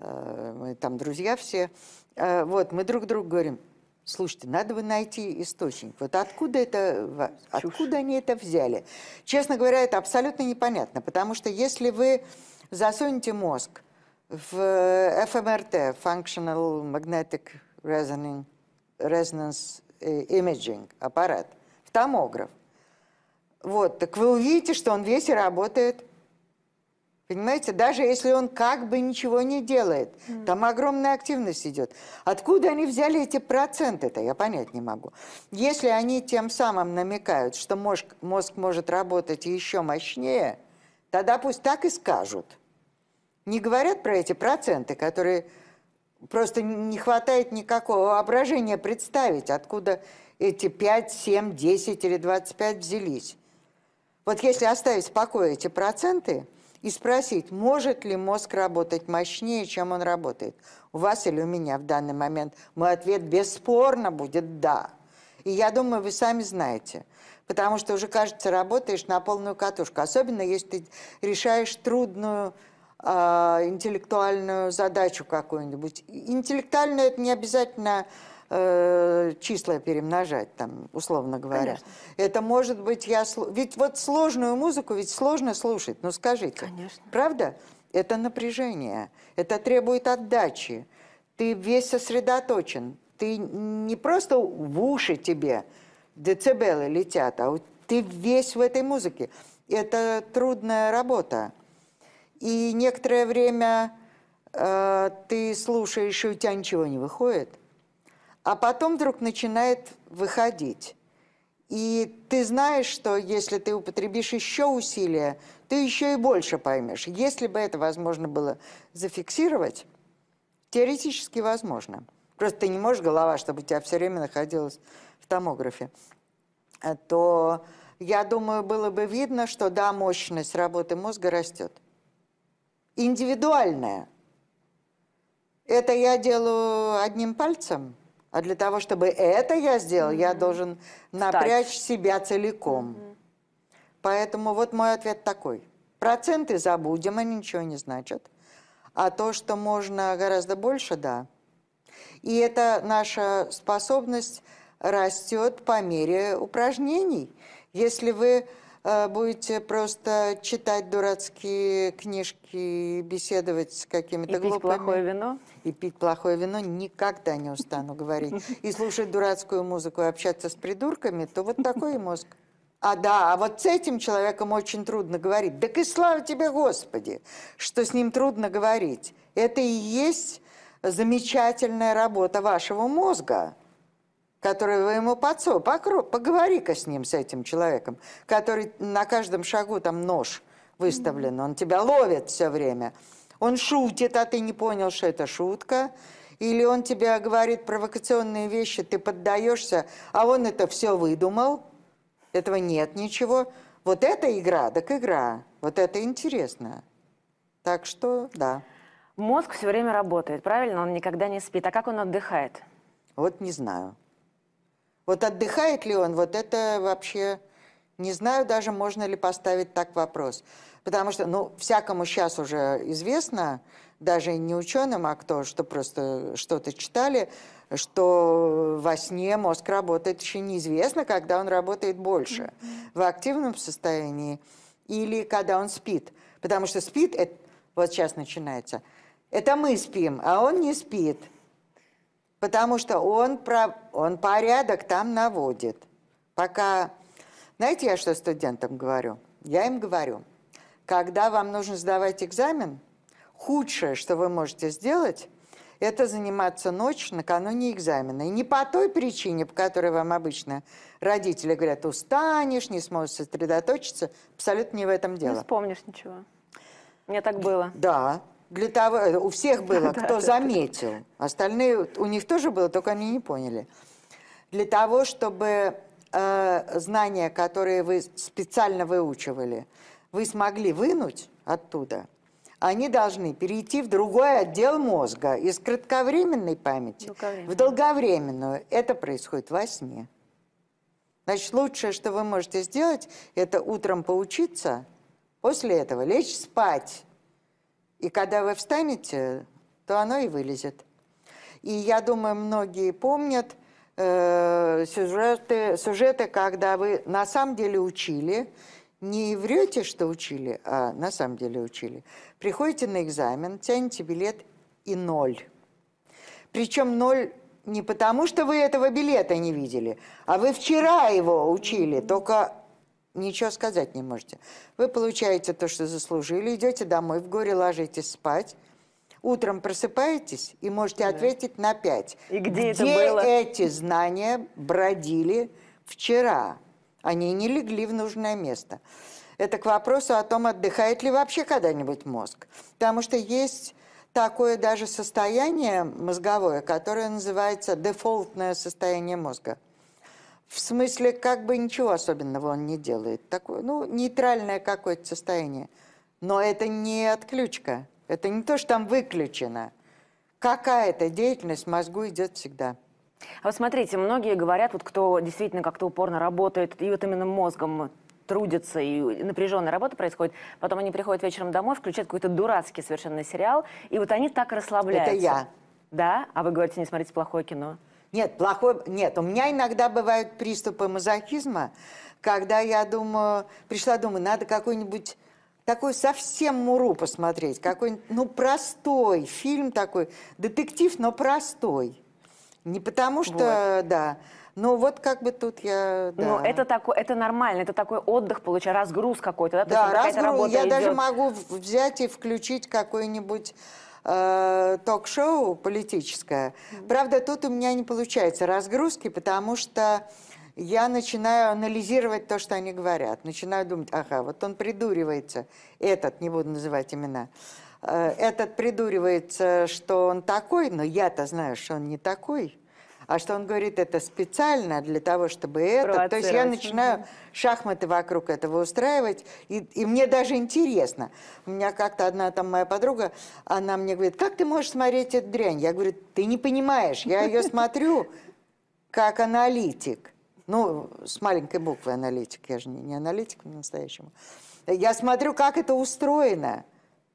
Э, мы там друзья все, э, вот, мы друг другу говорим, Слушайте, надо бы найти источник. Вот откуда это, откуда они это взяли? Честно говоря, это абсолютно непонятно, потому что если вы засунете мозг в э, ФМРТ, эм Functional Magnetic Resonance, Imaging аппарат, в томограф, вот, так вы увидите, что он весь работает Понимаете, даже если он как бы ничего не делает, mm. там огромная активность идет. Откуда они взяли эти проценты-то, я понять не могу. Если они тем самым намекают, что мозг, мозг может работать еще мощнее, тогда пусть так и скажут. Не говорят про эти проценты, которые просто не хватает никакого воображения представить, откуда эти 5, 7, 10 или 25 взялись. Вот если оставить в покое эти проценты, и спросить, может ли мозг работать мощнее, чем он работает. У вас или у меня в данный момент мой ответ бесспорно будет «да». И я думаю, вы сами знаете. Потому что уже, кажется, работаешь на полную катушку. Особенно, если ты решаешь трудную э, интеллектуальную задачу какую-нибудь. Интеллектуально это не обязательно э, числа перемножать, там, условно говоря. Конечно. Это может быть я... Ведь вот сложную музыку ведь сложно слушать, ну скажите. Конечно. Правда? Это напряжение, это требует отдачи. Ты весь сосредоточен. Ты не просто в уши тебе децибелы летят, а ты весь в этой музыке. Это трудная работа. И некоторое время э, ты слушаешь, и у тебя ничего не выходит а потом вдруг начинает выходить. И ты знаешь, что если ты употребишь еще усилия, ты еще и больше поймешь. Если бы это возможно было зафиксировать, теоретически возможно. Просто ты не можешь голова, чтобы у тебя все время находилась в томографе. А то, я думаю, было бы видно, что да, мощность работы мозга растет. Индивидуальная. Это я делаю одним пальцем – а для того, чтобы это я сделал, mm-hmm. я должен напрячь Стать. себя целиком. Mm-hmm. Поэтому вот мой ответ такой. Проценты забудем, они ничего не значат. А то, что можно гораздо больше, да. И это наша способность растет по мере упражнений. Если вы Э, будете просто читать дурацкие книжки, беседовать с какими-то глупыми. И пить плохое вино? И пить плохое вино никогда не устану говорить. И слушать дурацкую музыку, и общаться с придурками, то вот такой и мозг. А да, а вот с этим человеком очень трудно говорить. Так и слава тебе, Господи, что с ним трудно говорить. Это и есть замечательная работа вашего мозга который вы ему подсо, поговори-ка с ним, с этим человеком, который на каждом шагу там нож выставлен, он тебя ловит все время. Он шутит, а ты не понял, что это шутка. Или он тебе говорит провокационные вещи, ты поддаешься, а он это все выдумал. Этого нет ничего. Вот эта игра, так игра. Вот это интересно. Так что, да. Мозг все время работает, правильно? Он никогда не спит. А как он отдыхает? Вот не знаю. Вот отдыхает ли он, вот это вообще... Не знаю даже, можно ли поставить так вопрос. Потому что, ну, всякому сейчас уже известно, даже не ученым, а кто, что просто что-то читали, что во сне мозг работает еще неизвестно, когда он работает больше, в активном состоянии или когда он спит. Потому что спит, это, вот сейчас начинается, это мы спим, а он не спит. Потому что он, про, он порядок там наводит. Пока... Знаете, я что студентам говорю? Я им говорю, когда вам нужно сдавать экзамен, худшее, что вы можете сделать, это заниматься ночью накануне экзамена. И не по той причине, по которой вам обычно родители говорят, устанешь, не сможешь сосредоточиться. Абсолютно не в этом дело. Не вспомнишь ничего. Мне так было. Да для того, э, у всех было, кто заметил. Остальные, у них тоже было, только они не поняли. Для того, чтобы э, знания, которые вы специально выучивали, вы смогли вынуть оттуда, они должны перейти в другой отдел мозга из кратковременной памяти в долговременную. Это происходит во сне. Значит, лучшее, что вы можете сделать, это утром поучиться, после этого лечь спать и когда вы встанете, то оно и вылезет. И я думаю, многие помнят э, сюжеты, сюжеты, когда вы на самом деле учили, не врете, что учили, а на самом деле учили. Приходите на экзамен, тянете билет и ноль. Причем ноль не потому, что вы этого билета не видели, а вы вчера его учили, только ничего сказать не можете. Вы получаете то, что заслужили, идете домой, в горе ложитесь спать, утром просыпаетесь и можете да. ответить на пять. И где, где это было? эти знания бродили вчера? Они не легли в нужное место. Это к вопросу о том, отдыхает ли вообще когда-нибудь мозг. Потому что есть такое даже состояние мозговое, которое называется дефолтное состояние мозга. В смысле, как бы ничего особенного он не делает. Такое, ну, нейтральное какое-то состояние. Но это не отключка. Это не то, что там выключено. Какая-то деятельность в мозгу идет всегда. А вот смотрите, многие говорят, вот кто действительно как-то упорно работает, и вот именно мозгом трудится и напряженная работа происходит. Потом они приходят вечером домой, включают какой-то дурацкий совершенно сериал, и вот они так расслабляются. Это я. Да? А вы говорите, не смотрите плохое кино. Нет, плохой... Нет, у меня иногда бывают приступы мазохизма, когда я думаю, пришла, думаю, надо какой-нибудь такой совсем муру посмотреть, какой-нибудь, ну, простой фильм такой, детектив, но простой. Не потому что, вот. да, Но вот как бы тут я. Да. Но ну, это такой, это нормально, это такой отдых получается, разгруз какой-то, да? Да, То разгруз. Я идет. даже могу взять и включить какой-нибудь Э, ток-шоу политическое. Правда, тут у меня не получается разгрузки, потому что я начинаю анализировать то, что они говорят. Начинаю думать, ага, вот он придуривается, этот, не буду называть имена, э, этот придуривается, что он такой, но я-то знаю, что он не такой а что он говорит, это специально для того, чтобы это. То есть я начинаю шахматы вокруг этого устраивать, и, и мне даже интересно. У меня как-то одна там моя подруга, она мне говорит, как ты можешь смотреть эту дрянь? Я говорю, ты не понимаешь, я ее смотрю как аналитик. Ну, с маленькой буквы аналитик, я же не, не аналитик по-настоящему. Я смотрю, как это устроено.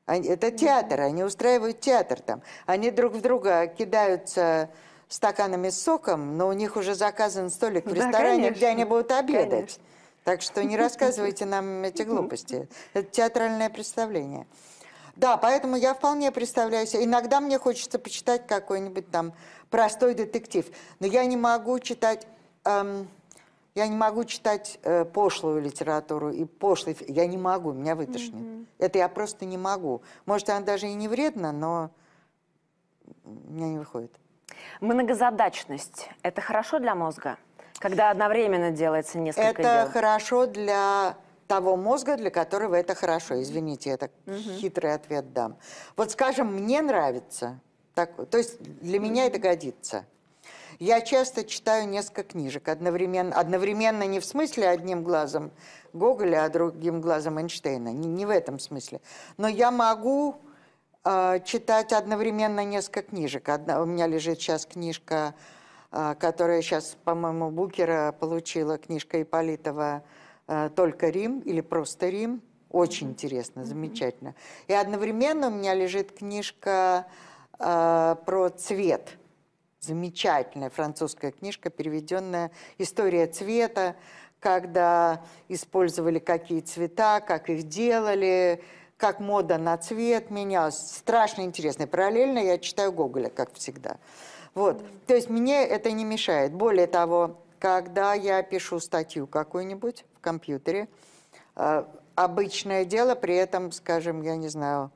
Они, это театр, они устраивают театр там. Они друг в друга кидаются стаканами с соком, но у них уже заказан столик в ресторане, да, где они будут обедать. Конечно. Так что не рассказывайте нам эти глупости. Это театральное представление. Да, поэтому я вполне представляю себе. Иногда мне хочется почитать какой-нибудь там простой детектив, но я не могу читать... Эм, я не могу читать э, пошлую литературу и пошлый... Я не могу, меня вытошнит. Mm-hmm. Это я просто не могу. Может, она даже и не вредна, но у меня не выходит. Многозадачность – это хорошо для мозга? Когда одновременно делается несколько это дел? Это хорошо для того мозга, для которого это хорошо. Извините, я так угу. хитрый ответ дам. Вот скажем, мне нравится, так, то есть для меня это годится. Я часто читаю несколько книжек одновременно, одновременно не в смысле одним глазом Гоголя, а другим глазом Эйнштейна, не, не в этом смысле. Но я могу а, читать одновременно несколько книжек. Одна, у меня лежит сейчас книжка, а, которая сейчас, по-моему, Букера получила, книжка Иполитова а, «Только Рим» или «Просто Рим». Очень интересно, замечательно. И одновременно у меня лежит книжка про цвет. Замечательная французская книжка, переведенная «История цвета», когда использовали какие цвета, как их делали, как мода на цвет менялась, Страшно интересно. И параллельно я читаю Гоголя, как всегда. Вот. Mm. То есть мне это не мешает. Более того, когда я пишу статью какую-нибудь в компьютере, э, обычное дело, при этом, скажем, я не знаю,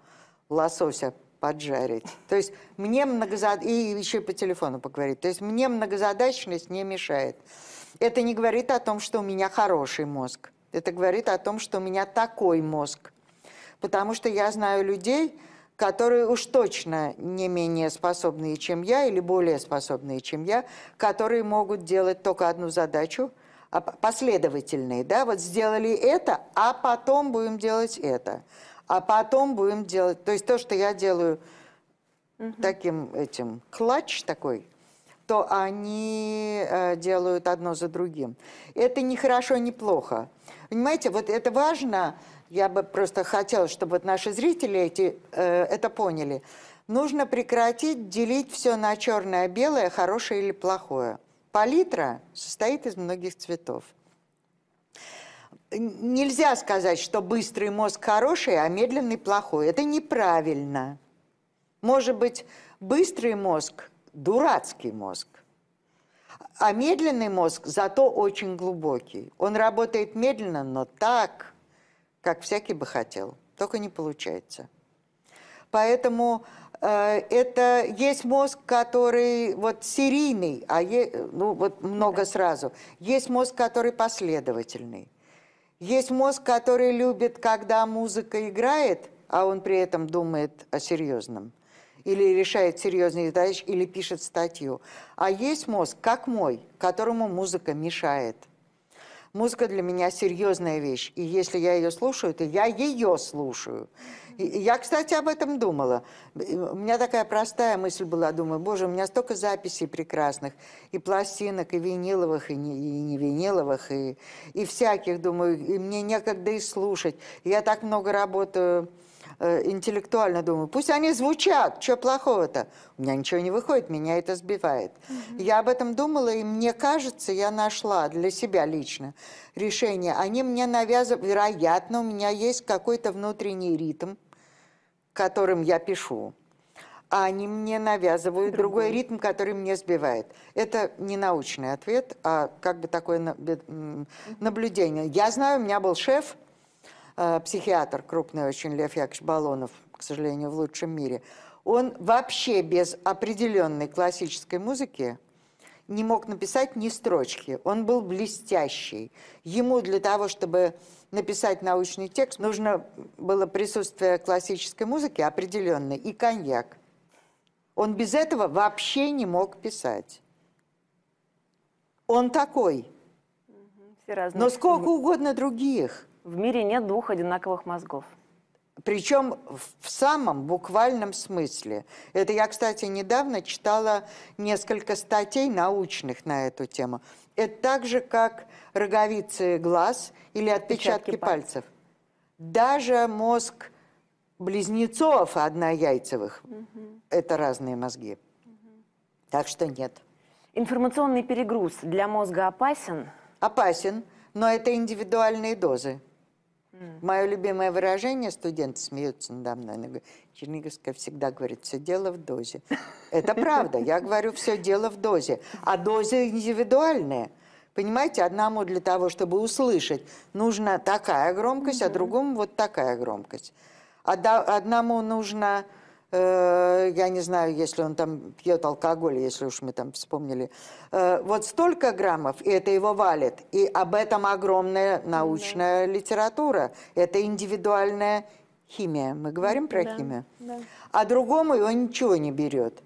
лосося поджарить. То есть мне многозад... И еще по телефону поговорить. То есть мне многозадачность не мешает. Это не говорит о том, что у меня хороший мозг. Это говорит о том, что у меня такой мозг, потому что я знаю людей, которые уж точно не менее способные, чем я, или более способные, чем я, которые могут делать только одну задачу, а последовательные, да, вот сделали это, а потом будем делать это, а потом будем делать, то есть то, что я делаю угу. таким этим, клатч такой, то они э, делают одно за другим. Это не хорошо, не плохо. Понимаете, вот это важно, я бы просто хотела, чтобы вот наши зрители эти, э, это поняли. Нужно прекратить делить все на черное, белое, хорошее или плохое. Палитра состоит из многих цветов. Нельзя сказать, что быстрый мозг хороший, а медленный плохой. Это неправильно. Может быть, быстрый мозг – дурацкий мозг. А медленный мозг зато очень глубокий. Он работает медленно, но так – как всякий бы хотел, только не получается. Поэтому э, это есть мозг, который вот серийный, а е, ну вот много да. сразу. Есть мозг, который последовательный. Есть мозг, который любит, когда музыка играет, а он при этом думает о серьезном. Или решает серьезные задачи, или пишет статью. А есть мозг, как мой, которому музыка мешает – Музыка для меня серьезная вещь. И если я ее слушаю, то я ее слушаю. И я, кстати, об этом думала. Э, у меня такая простая мысль была. Думаю, боже, у меня столько записей прекрасных. И пластинок, и виниловых, и не, и не виниловых, и, и всяких. Думаю, и мне некогда и слушать. Я так много работаю Э, интеллектуально думаю, пусть они звучат, что плохого-то? У меня ничего не выходит, меня это сбивает. Угу. Я об этом думала, и мне кажется, я нашла для себя лично решение. Они мне навязывают, вероятно, у меня есть какой-то внутренний ритм, которым я пишу а они мне навязывают другой. другой ритм, который мне сбивает. Это не научный ответ, а как бы такое наблюдение. Я знаю, у меня был шеф, Э, психиатр крупный очень, Лев Яковлевич Балонов, к сожалению, в лучшем мире, он вообще без определенной классической музыки не мог написать ни строчки. Он был блестящий. Ему для того, чтобы написать научный текст, нужно было присутствие классической музыки определенной и коньяк. Он без этого вообще не мог писать. Он такой. Все Но сколько угодно других. В мире нет двух одинаковых мозгов. Причем в самом буквальном смысле. Это я, кстати, недавно читала несколько статей научных на эту тему. Это так же, как роговицы глаз или отпечатки, отпечатки пальцев. пальцев. Даже мозг близнецов однояйцевых угу. – это разные мозги. Угу. Так что нет. Информационный перегруз для мозга опасен? Опасен, но это индивидуальные дозы. Мое любимое выражение, студенты смеются надо мной, она Черниговская всегда говорит, все дело в дозе. Это правда, я говорю, все дело в дозе. А дозы индивидуальные. Понимаете, одному для того, чтобы услышать, нужна такая громкость, а другому вот такая громкость. Одному нужно Э, я не знаю, если он там пьет алкоголь, если уж мы там вспомнили, э, вот столько граммов, и это его валит. И об этом огромная научная да. литература. Это индивидуальная химия. Мы говорим про да. химию. Да. А другому его ничего не берет.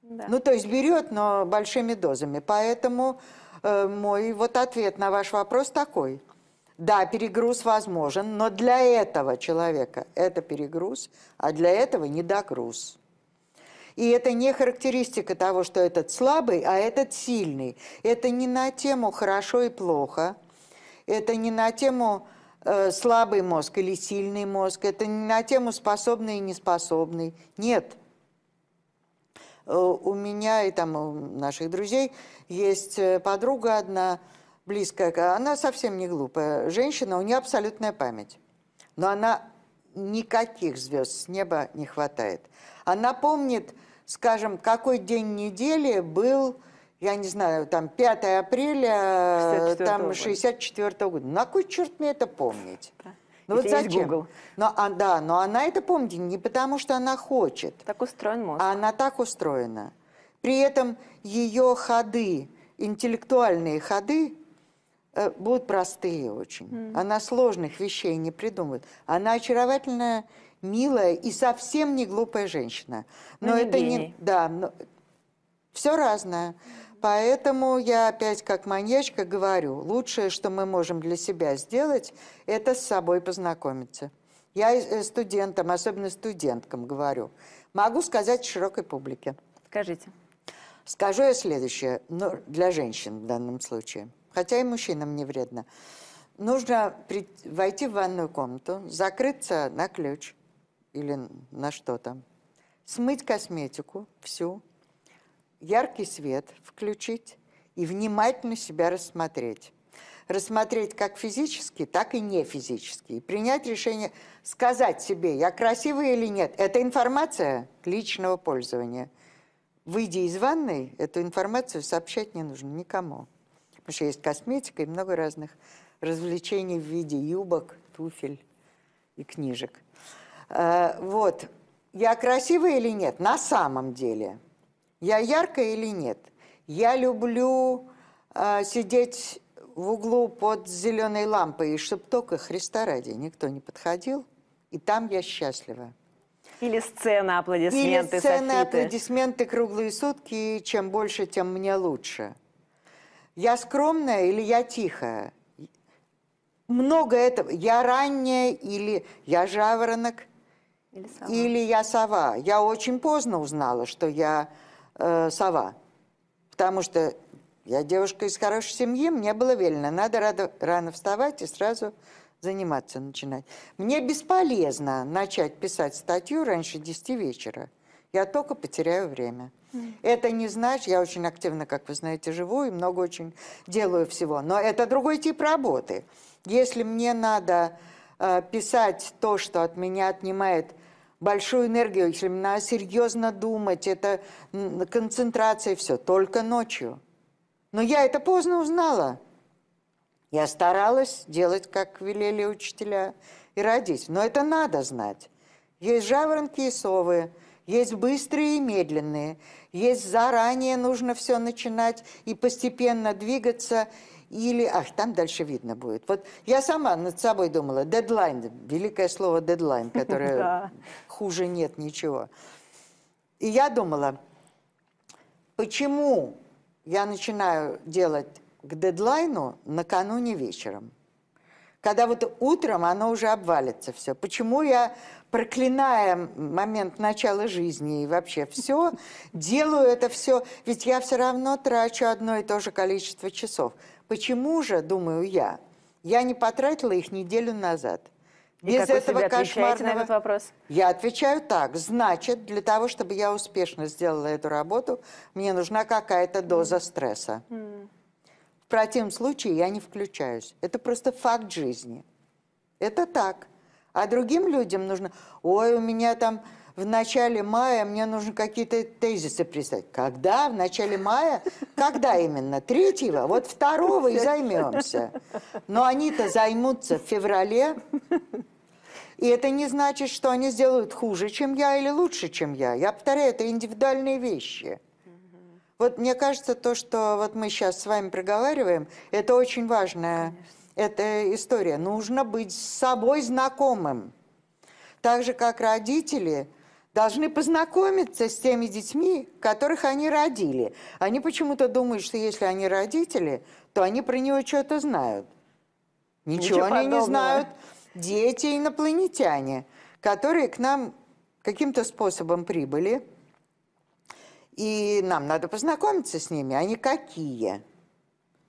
Да. Ну, то есть берет, но большими дозами. Поэтому э, мой вот ответ на ваш вопрос такой. Да, перегруз возможен, но для этого человека это перегруз, а для этого недогруз. И это не характеристика того, что этот слабый, а этот сильный. Это не на тему хорошо и плохо. Это не на тему э, слабый мозг или сильный мозг. Это не на тему способный и неспособный. Нет. Э, у меня и там у наших друзей есть э, подруга одна – близкая, она совсем не глупая женщина, у нее абсолютная память. Но она никаких звезд с неба не хватает. Она помнит, скажем, какой день недели был, я не знаю, там 5 апреля 64 там 64 -го года. На кой черт мне это помнить? Ну вот зачем? Google. Но, а, да, но она это помнит не потому, что она хочет. Так устроен мозг. А она так устроена. При этом ее ходы, интеллектуальные ходы, Э, будут простые очень. Mm. Она сложных вещей не придумывает. Она очаровательная, милая и совсем не глупая женщина. Но, но ну, это гений. не... Да, но... все разное. Поэтому я опять как маньячка говорю, лучшее, что мы можем для себя сделать, это с собой познакомиться. Я э, студентам, особенно студенткам говорю, могу сказать широкой публике. Скажите. Скажу я следующее, ну, для женщин в данном случае – хотя и мужчинам не вредно. Нужно войти в ванную комнату, закрыться на ключ или на что то смыть косметику всю, яркий свет включить и внимательно себя рассмотреть. Рассмотреть как физически, так и не физически. И принять решение сказать себе, я красивый или нет. Это информация личного пользования. Выйди из ванной, эту информацию сообщать не нужно никому потому что есть косметика и много разных развлечений в виде юбок, туфель и книжек. Э, вот. Я красивая или нет? На самом деле. Я яркая или нет? Я люблю э, сидеть в углу под зеленой лампой, и чтоб только Христа ради никто не подходил, и там я счастлива. Или сцена, аплодисменты, Или сцена, аплодисменты круглые сутки, и чем больше, тем мне лучше. Я скромная или я тихая? Много этого. Я ранняя или я жаворонок? Или, сова. или я сова. Я очень поздно узнала, что я э, сова. Потому что я девушка из хорошей семьи, мне было велено. Надо рано, рано вставать и сразу заниматься начинать. Мне бесполезно начать писать статью раньше 10 вечера. Я только потеряю время. Это не значит, я очень активно, как вы знаете, живу и много очень делаю всего, но это другой тип работы. Если мне надо э, писать то, что от меня отнимает большую энергию, если мне надо серьезно думать, это концентрация, все, только ночью. Но я это поздно узнала. Я старалась делать, как велели учителя и родить. Но это надо знать. Есть жаворонки и совы, есть быстрые и медленные, есть заранее нужно все начинать и постепенно двигаться. Или, ах, там дальше видно будет. Вот я сама над собой думала, дедлайн, великое слово дедлайн, которое хуже нет ничего. И я думала, почему я начинаю делать к дедлайну накануне вечером? Когда вот утром оно уже обвалится все. Почему я проклиная момент начала жизни и вообще все, делаю это все, ведь я все равно трачу одно и то же количество часов. Почему же, думаю я, я не потратила их неделю назад? И Без как этого вы кошмарного... на этот вопрос? Я отвечаю так. Значит, для того, чтобы я успешно сделала эту работу, мне нужна какая-то доза mm. стресса. Mm. В противном случае я не включаюсь. Это просто факт жизни. Это так. А другим людям нужно, ой, у меня там в начале мая мне нужно какие-то тезисы писать. Когда? В начале мая? Когда именно? Третьего? Вот второго и займемся. Но они-то займутся в феврале. И это не значит, что они сделают хуже, чем я, или лучше, чем я. Я повторяю, это индивидуальные вещи. Вот мне кажется, то, что вот мы сейчас с вами проговариваем, это очень важная Конечно эта история. Нужно быть с собой знакомым. Так же, как родители должны познакомиться с теми детьми, которых они родили. Они почему-то думают, что если они родители, то они про него что-то знают. Ничего, Ничего они подобного. не знают. Дети инопланетяне, которые к нам каким-то способом прибыли. И нам надо познакомиться с ними. Они какие?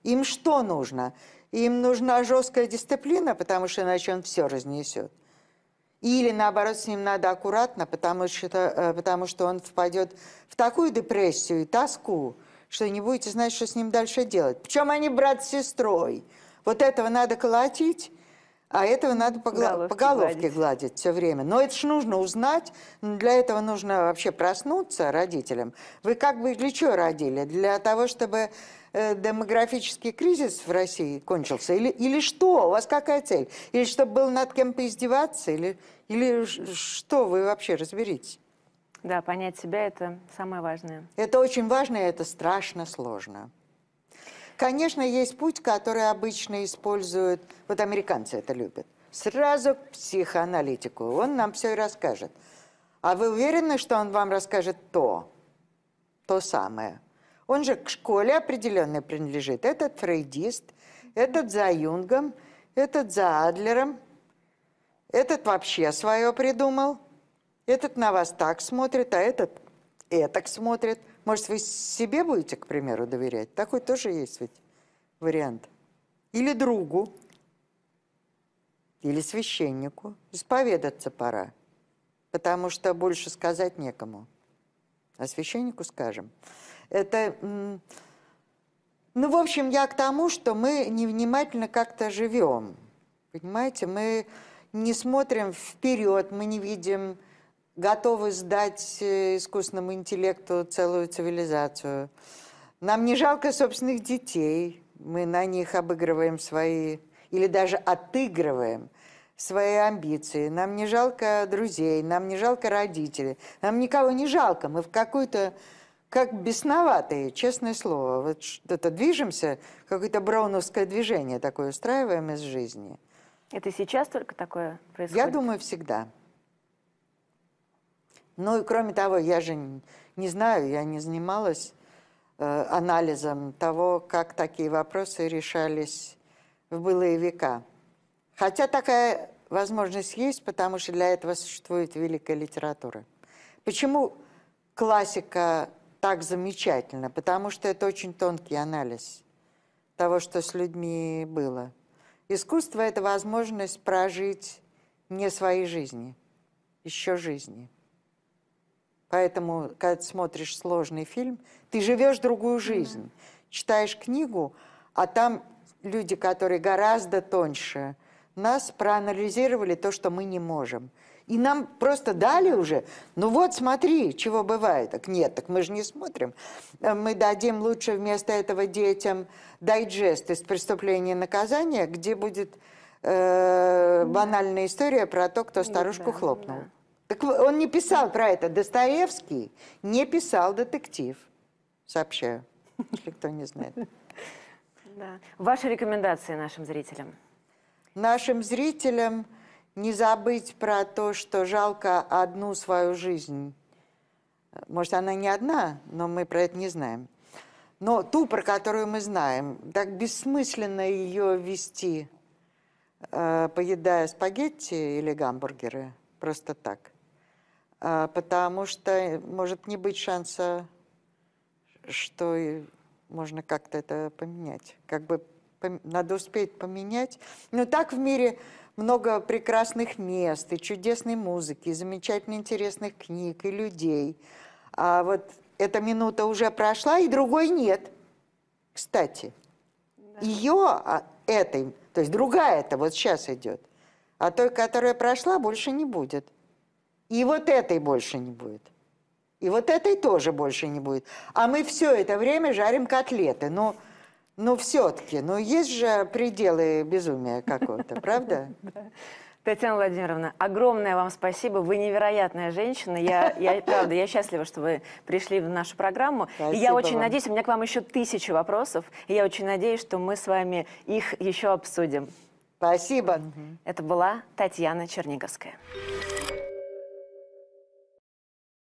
Им что нужно? Им нужна жесткая дисциплина, потому что иначе он все разнесет. Или наоборот, с ним надо аккуратно, потому что, э, потому что он впадет в такую депрессию и тоску, что не будете знать, что с ним дальше делать. Причем они брат с сестрой. Вот этого надо колотить, а этого надо по, головке по головке гладить. гладить все время. Но это же нужно узнать. Для этого нужно вообще проснуться родителям. Вы как бы для чего родили? Для того, чтобы Э, демографический кризис в России кончился? Или, или что? У вас какая цель? Или чтобы был над кем поиздеваться? Или, или что вы вообще разберитесь? Да, понять себя – это самое важное. Это очень важно, и это страшно сложно. Конечно, есть путь, который обычно используют, вот американцы это любят, сразу к психоаналитику, он нам все и расскажет. А вы уверены, что он вам расскажет то, то самое? Он же к школе определенно принадлежит. Этот фрейдист, этот за Юнгом, этот за Адлером, этот вообще свое придумал, этот на вас так смотрит, а этот так смотрит. Может, вы себе будете, к примеру, доверять? Такой тоже есть ведь вариант. Или другу, или священнику. Исповедаться пора, потому что больше сказать некому. А священнику скажем. Это... Ну, в общем, я к тому, что мы невнимательно как-то живем. Понимаете, мы не смотрим вперед, мы не видим, готовы сдать э, искусственному интеллекту целую цивилизацию. Нам не жалко собственных детей, мы на них обыгрываем свои, или даже отыгрываем свои амбиции. Нам не жалко друзей, нам не жалко родителей, нам никого не жалко. Мы в какую-то как бесноватые, честное слово. Вот что-то движемся, какое-то броуновское движение такое устраиваем из жизни. Это сейчас только такое происходит? Я думаю, всегда. Ну и кроме того, я же не знаю, я не занималась э, анализом того, как такие вопросы решались в былые века. Хотя такая возможность есть, потому что для этого существует великая литература. Почему классика так замечательно, потому что это очень тонкий анализ того, что с людьми было. Искусство – это возможность прожить не свои жизни, еще жизни. Поэтому, когда ты смотришь сложный фильм, ты живешь другую жизнь. Mm -hmm. Читаешь книгу, а там люди, которые гораздо тоньше нас, проанализировали то, что мы не можем – и нам просто дали уже, ну вот смотри, чего бывает. Так нет, так мы же не смотрим. Э, мы дадим лучше вместо этого детям дайджест из преступления и наказания, где будет э, банальная история про то, кто ну старушку хлопнул. Так он не писал про это. Достоевский не писал детектив. Сообщаю, если кто не знает. Да. Ваши рекомендации нашим зрителям? Нашим зрителям не забыть про то, что жалко одну свою жизнь. Может, она не одна, но мы про это не знаем. Но ту, про которую мы знаем, так бессмысленно ее вести, э, поедая спагетти или гамбургеры, просто так. Э, потому что может не быть шанса, что можно как-то это поменять. Как бы надо успеть поменять. Но так в мире много прекрасных мест, и чудесной музыки, и замечательно интересных книг, и людей. А вот эта минута уже прошла, и другой нет. Кстати, да. ее а, этой, то есть другая это вот сейчас идет, а той, которая прошла, больше не будет. И вот этой больше не будет. И вот этой тоже больше не будет. А мы все это время жарим котлеты. Ну, но ну, все-таки, но ну, есть же пределы безумия какого-то, правда? Татьяна Владимировна, огромное вам спасибо. Вы невероятная женщина. Я, я правда, я счастлива, что вы пришли в нашу программу. Спасибо и я очень вам. надеюсь, у меня к вам еще тысячи вопросов. И я очень надеюсь, что мы с вами их еще обсудим. Спасибо. Это была Татьяна Черниговская.